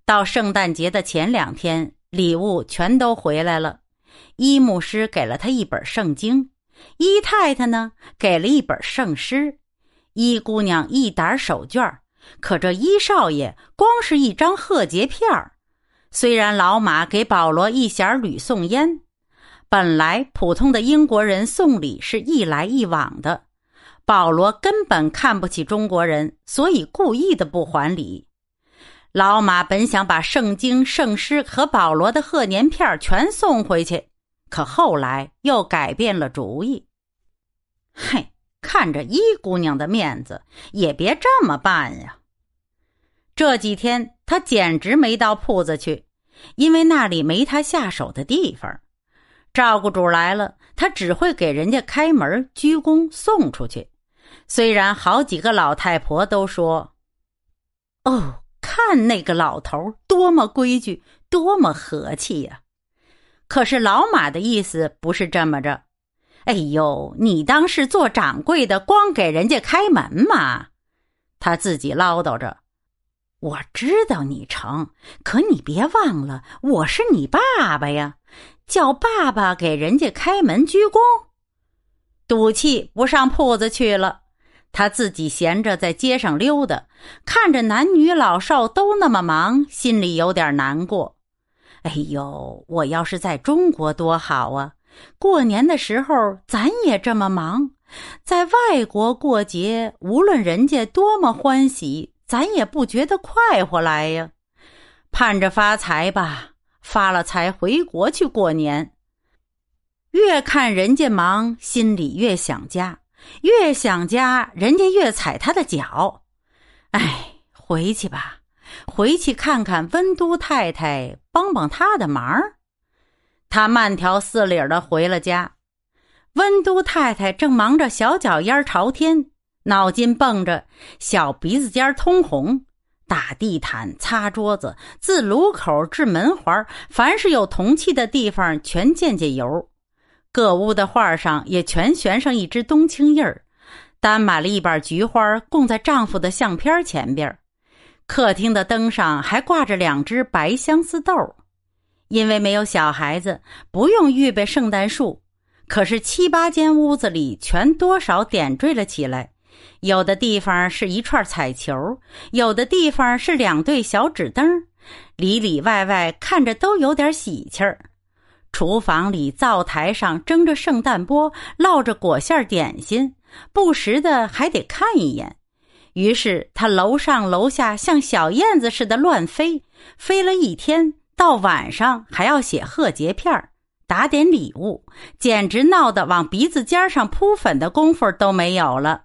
Speaker 1: 到圣诞节的前两天，礼物全都回来了。一牧师给了他一本圣经，一太太呢给了一本圣诗，一姑娘一打手绢可这一少爷光是一张贺节片儿。虽然老马给保罗一匣儿吕宋烟，本来普通的英国人送礼是一来一往的。保罗根本看不起中国人，所以故意的不还礼。老马本想把圣经、圣诗和保罗的贺年片全送回去，可后来又改变了主意。嘿，看着一姑娘的面子，也别这么办呀。这几天他简直没到铺子去，因为那里没他下手的地方。照顾主来了，他只会给人家开门、鞠躬、送出去。虽然好几个老太婆都说：“哦，看那个老头儿多么规矩，多么和气啊！”可是老马的意思不是这么着。哎呦，你当是做掌柜的光给人家开门吗？他自己唠叨着：“我知道你成，可你别忘了我是你爸爸呀！叫爸爸给人家开门鞠躬，赌气不上铺子去了。”他自己闲着在街上溜达，看着男女老少都那么忙，心里有点难过。哎呦，我要是在中国多好啊！过年的时候咱也这么忙，在外国过节，无论人家多么欢喜，咱也不觉得快活来呀。盼着发财吧，发了财回国去过年。越看人家忙，心里越想家。越想家，人家越踩他的脚。哎，回去吧，回去看看温都太太，帮帮他的忙。他慢条斯理的回了家。温都太太正忙着，小脚丫朝天，脑筋蹦着，小鼻子尖通红，打地毯、擦桌子，自炉口至门环，凡是有铜器的地方，全见见油。各屋的画上也全悬上一只冬青印儿，单买了一把菊花供在丈夫的相片前边儿。客厅的灯上还挂着两只白相思豆儿，因为没有小孩子，不用预备圣诞树。可是七八间屋子里全多少点缀了起来，有的地方是一串彩球，有的地方是两对小纸灯儿，里里外外看着都有点喜气儿。厨房里灶台上蒸着圣诞波，烙着果馅儿点心，不时的还得看一眼。于是他楼上楼下像小燕子似的乱飞，飞了一天，到晚上还要写贺节片儿，打点礼物，简直闹得往鼻子尖上扑粉的功夫都没有了。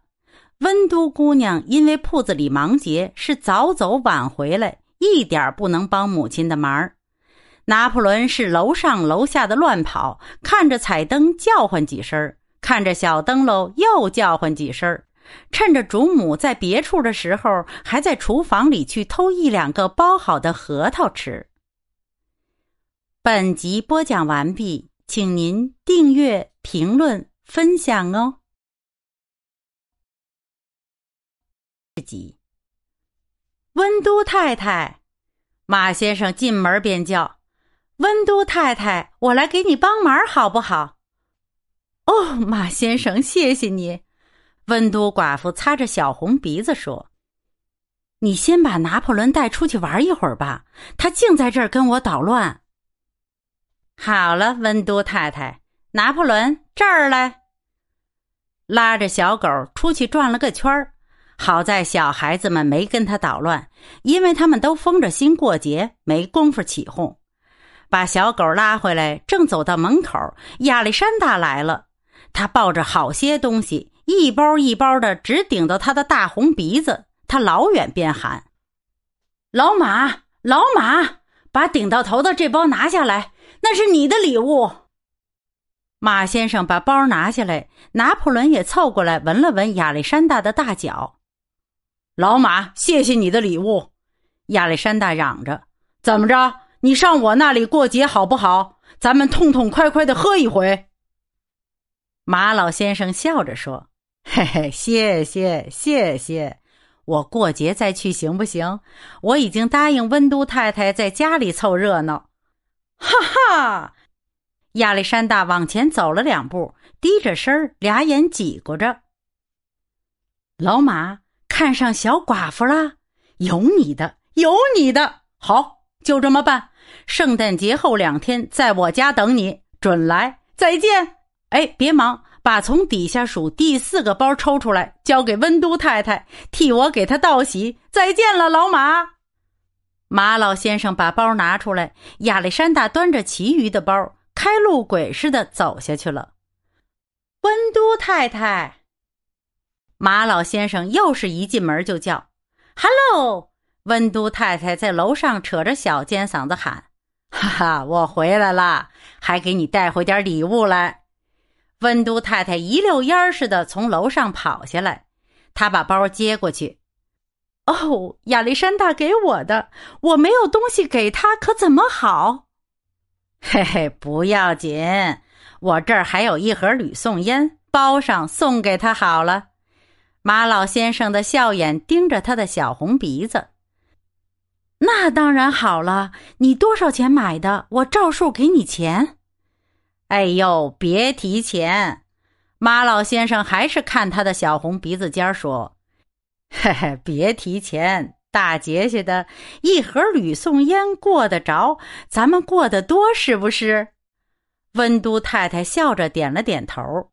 Speaker 1: 温都姑娘因为铺子里忙节，是早走晚回来，一点不能帮母亲的忙拿破仑是楼上楼下的乱跑，看着彩灯叫唤几声儿，看着小灯笼又叫唤几声儿，趁着主母在别处的时候，还在厨房里去偷一两个包好的核桃吃。本集播讲完毕，请您订阅、评论、分享哦。十集。温都太太，马先生进门便叫。温都太太，我来给你帮忙，好不好？哦，马先生，谢谢你。温都寡妇擦着小红鼻子说：“你先把拿破仑带出去玩一会儿吧，他净在这儿跟我捣乱。”好了，温都太太，拿破仑这儿来。拉着小狗出去转了个圈儿，好在小孩子们没跟他捣乱，因为他们都封着心过节，没工夫起哄。把小狗拉回来，正走到门口，亚历山大来了。他抱着好些东西，一包一包的，直顶到他的大红鼻子。他老远便喊：“老马，老马，把顶到头的这包拿下来，那是你的礼物。”马先生把包拿下来，拿破仑也凑过来闻了闻亚历山大的大脚。“老马，谢谢你的礼物！”亚历山大嚷着，“怎么着？”你上我那里过节好不好？咱们痛痛快快的喝一回。马老先生笑着说：“嘿嘿，谢谢谢谢，我过节再去行不行？我已经答应温都太太在家里凑热闹。”哈哈，亚历山大往前走了两步，低着身儿，俩眼挤咕着。老马看上小寡妇啦，有你的，有你的，好，就这么办。圣诞节后两天，在我家等你，准来。再见。哎，别忙，把从底下数第四个包抽出来，交给温都太太，替我给他道喜。再见了，老马。马老先生把包拿出来，亚历山大端着其余的包，开路鬼似的走下去了。温都太太，马老先生又是一进门就叫：“Hello！” 温都太太在楼上扯着小尖嗓子喊。哈哈，我回来了，还给你带回点礼物来。温都太太一溜烟似的从楼上跑下来，她把包接过去。哦，亚历山大给我的，我没有东西给他，可怎么好？嘿嘿，不要紧，我这儿还有一盒吕宋烟，包上送给他好了。马老先生的笑眼盯着他的小红鼻子。那当然好了，你多少钱买的？我照数给你钱。哎呦，别提钱！马老先生还是看他的小红鼻子尖儿说：“嘿嘿，别提钱，大节姐的一盒吕宋烟过得着，咱们过得多是不是？”温都太太笑着点了点头。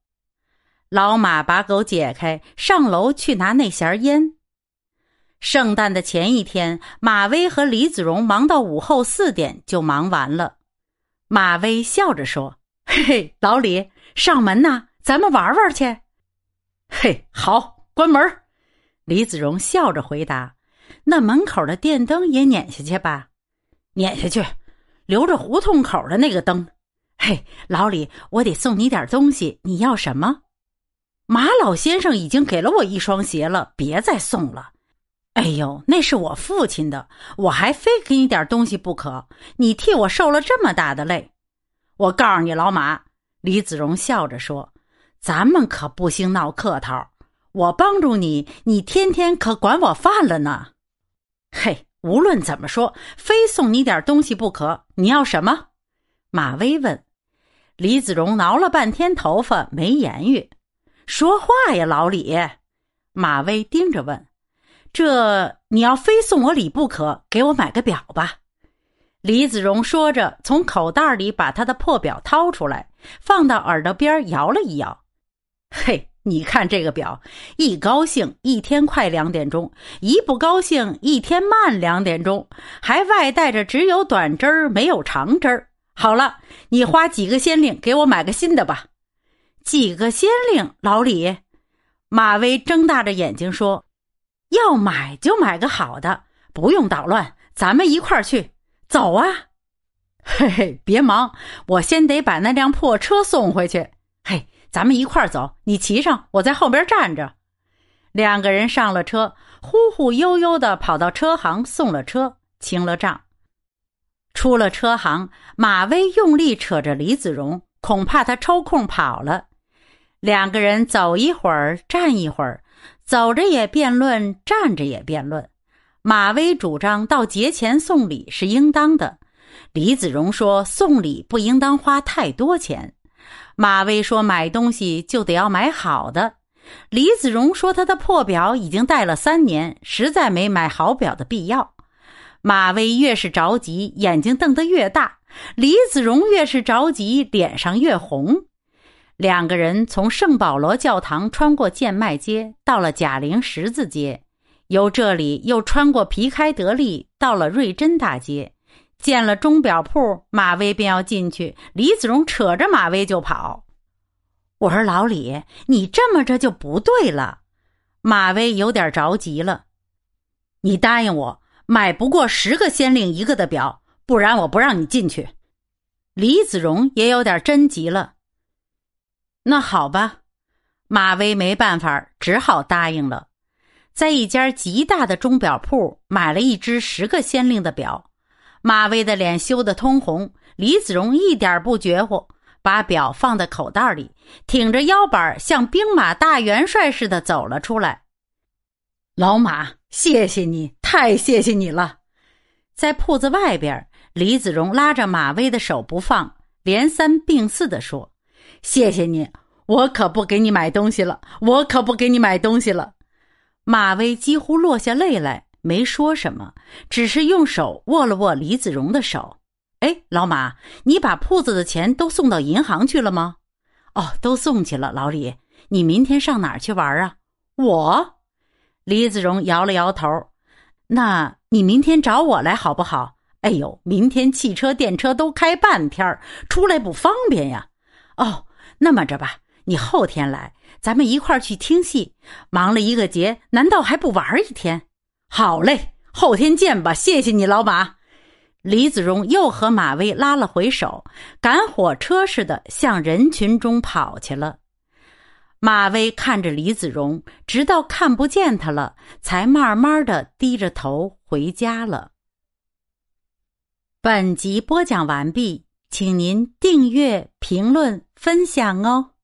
Speaker 1: 老马把狗解开，上楼去拿那匣烟。圣诞的前一天，马威和李子荣忙到午后四点就忙完了。马威笑着说：“嘿嘿，老李上门呐，咱们玩玩去。”“嘿，好，关门。”李子荣笑着回答：“那门口的电灯也撵下去吧，撵下去，留着胡同口的那个灯。”“嘿，老李，我得送你点东西，你要什么？”“马老先生已经给了我一双鞋了，别再送了。”哎呦，那是我父亲的，我还非给你点东西不可。你替我受了这么大的累，我告诉你，老马，李子荣笑着说：“咱们可不兴闹客套，我帮助你，你天天可管我饭了呢。”嘿，无论怎么说，非送你点东西不可。你要什么？马威问。李子荣挠了半天头发，没言语。说话呀，老李？马威盯着问。这你要非送我礼不可，给我买个表吧。”李子荣说着，从口袋里把他的破表掏出来，放到耳朵边摇了一摇。“嘿，你看这个表，一高兴一天快两点钟，一不高兴一天慢两点钟，还外带着只有短针儿没有长针儿。好了，你花几个仙令给我买个新的吧。”“几个仙令？”老李马威睁大着眼睛说。要买就买个好的，不用捣乱。咱们一块儿去，走啊！嘿 嘿，别忙，我先得把那辆破车送回去。嘿，咱们一块儿走，你骑上，我在后边站着。两个人上了车，忽忽悠悠的跑到车行送了车，清了账，出了车行。马威用力扯着李子荣，恐怕他抽空跑了。两个人走一会儿，站一会儿。走着也辩论，站着也辩论。马威主张到节前送礼是应当的，李子荣说送礼不应当花太多钱。马威说买东西就得要买好的，李子荣说他的破表已经戴了三年，实在没买好表的必要。马威越是着急，眼睛瞪得越大；李子荣越是着急，脸上越红。两个人从圣保罗教堂穿过贱卖街，到了贾玲十字街，由这里又穿过皮开德利，到了瑞珍大街，见了钟表铺，马威便要进去，李子荣扯着马威就跑。我说：“老李，你这么着就不对了。”马威有点着急了，“你答应我，买不过十个先令一个的表，不然我不让你进去。”李子荣也有点真急了。那好吧，马威没办法，只好答应了，在一家极大的钟表铺买了一只十个先令的表。马威的脸羞得通红，李子荣一点不绝乎，把表放在口袋里，挺着腰板像兵马大元帅似的走了出来。老马，谢谢你，太谢谢你了！在铺子外边，李子荣拉着马威的手不放，连三并四的说：“谢谢你。”我可不给你买东西了，我可不给你买东西了。马威几乎落下泪来，没说什么，只是用手握了握李子荣的手。哎，老马，你把铺子的钱都送到银行去了吗？哦，都送去了。老李，你明天上哪儿去玩啊？我，李子荣摇了摇头。那你明天找我来好不好？哎呦，明天汽车、电车都开半天，出来不方便呀。哦，那么着吧。你后天来，咱们一块儿去听戏。忙了一个节，难道还不玩一天？好嘞，后天见吧。谢谢你，老马。李子荣又和马威拉了回手，赶火车似的向人群中跑去了。马威看着李子荣，直到看不见他了，才慢慢的低着头回家了。本集播讲完毕，请您订阅、评论、分享哦。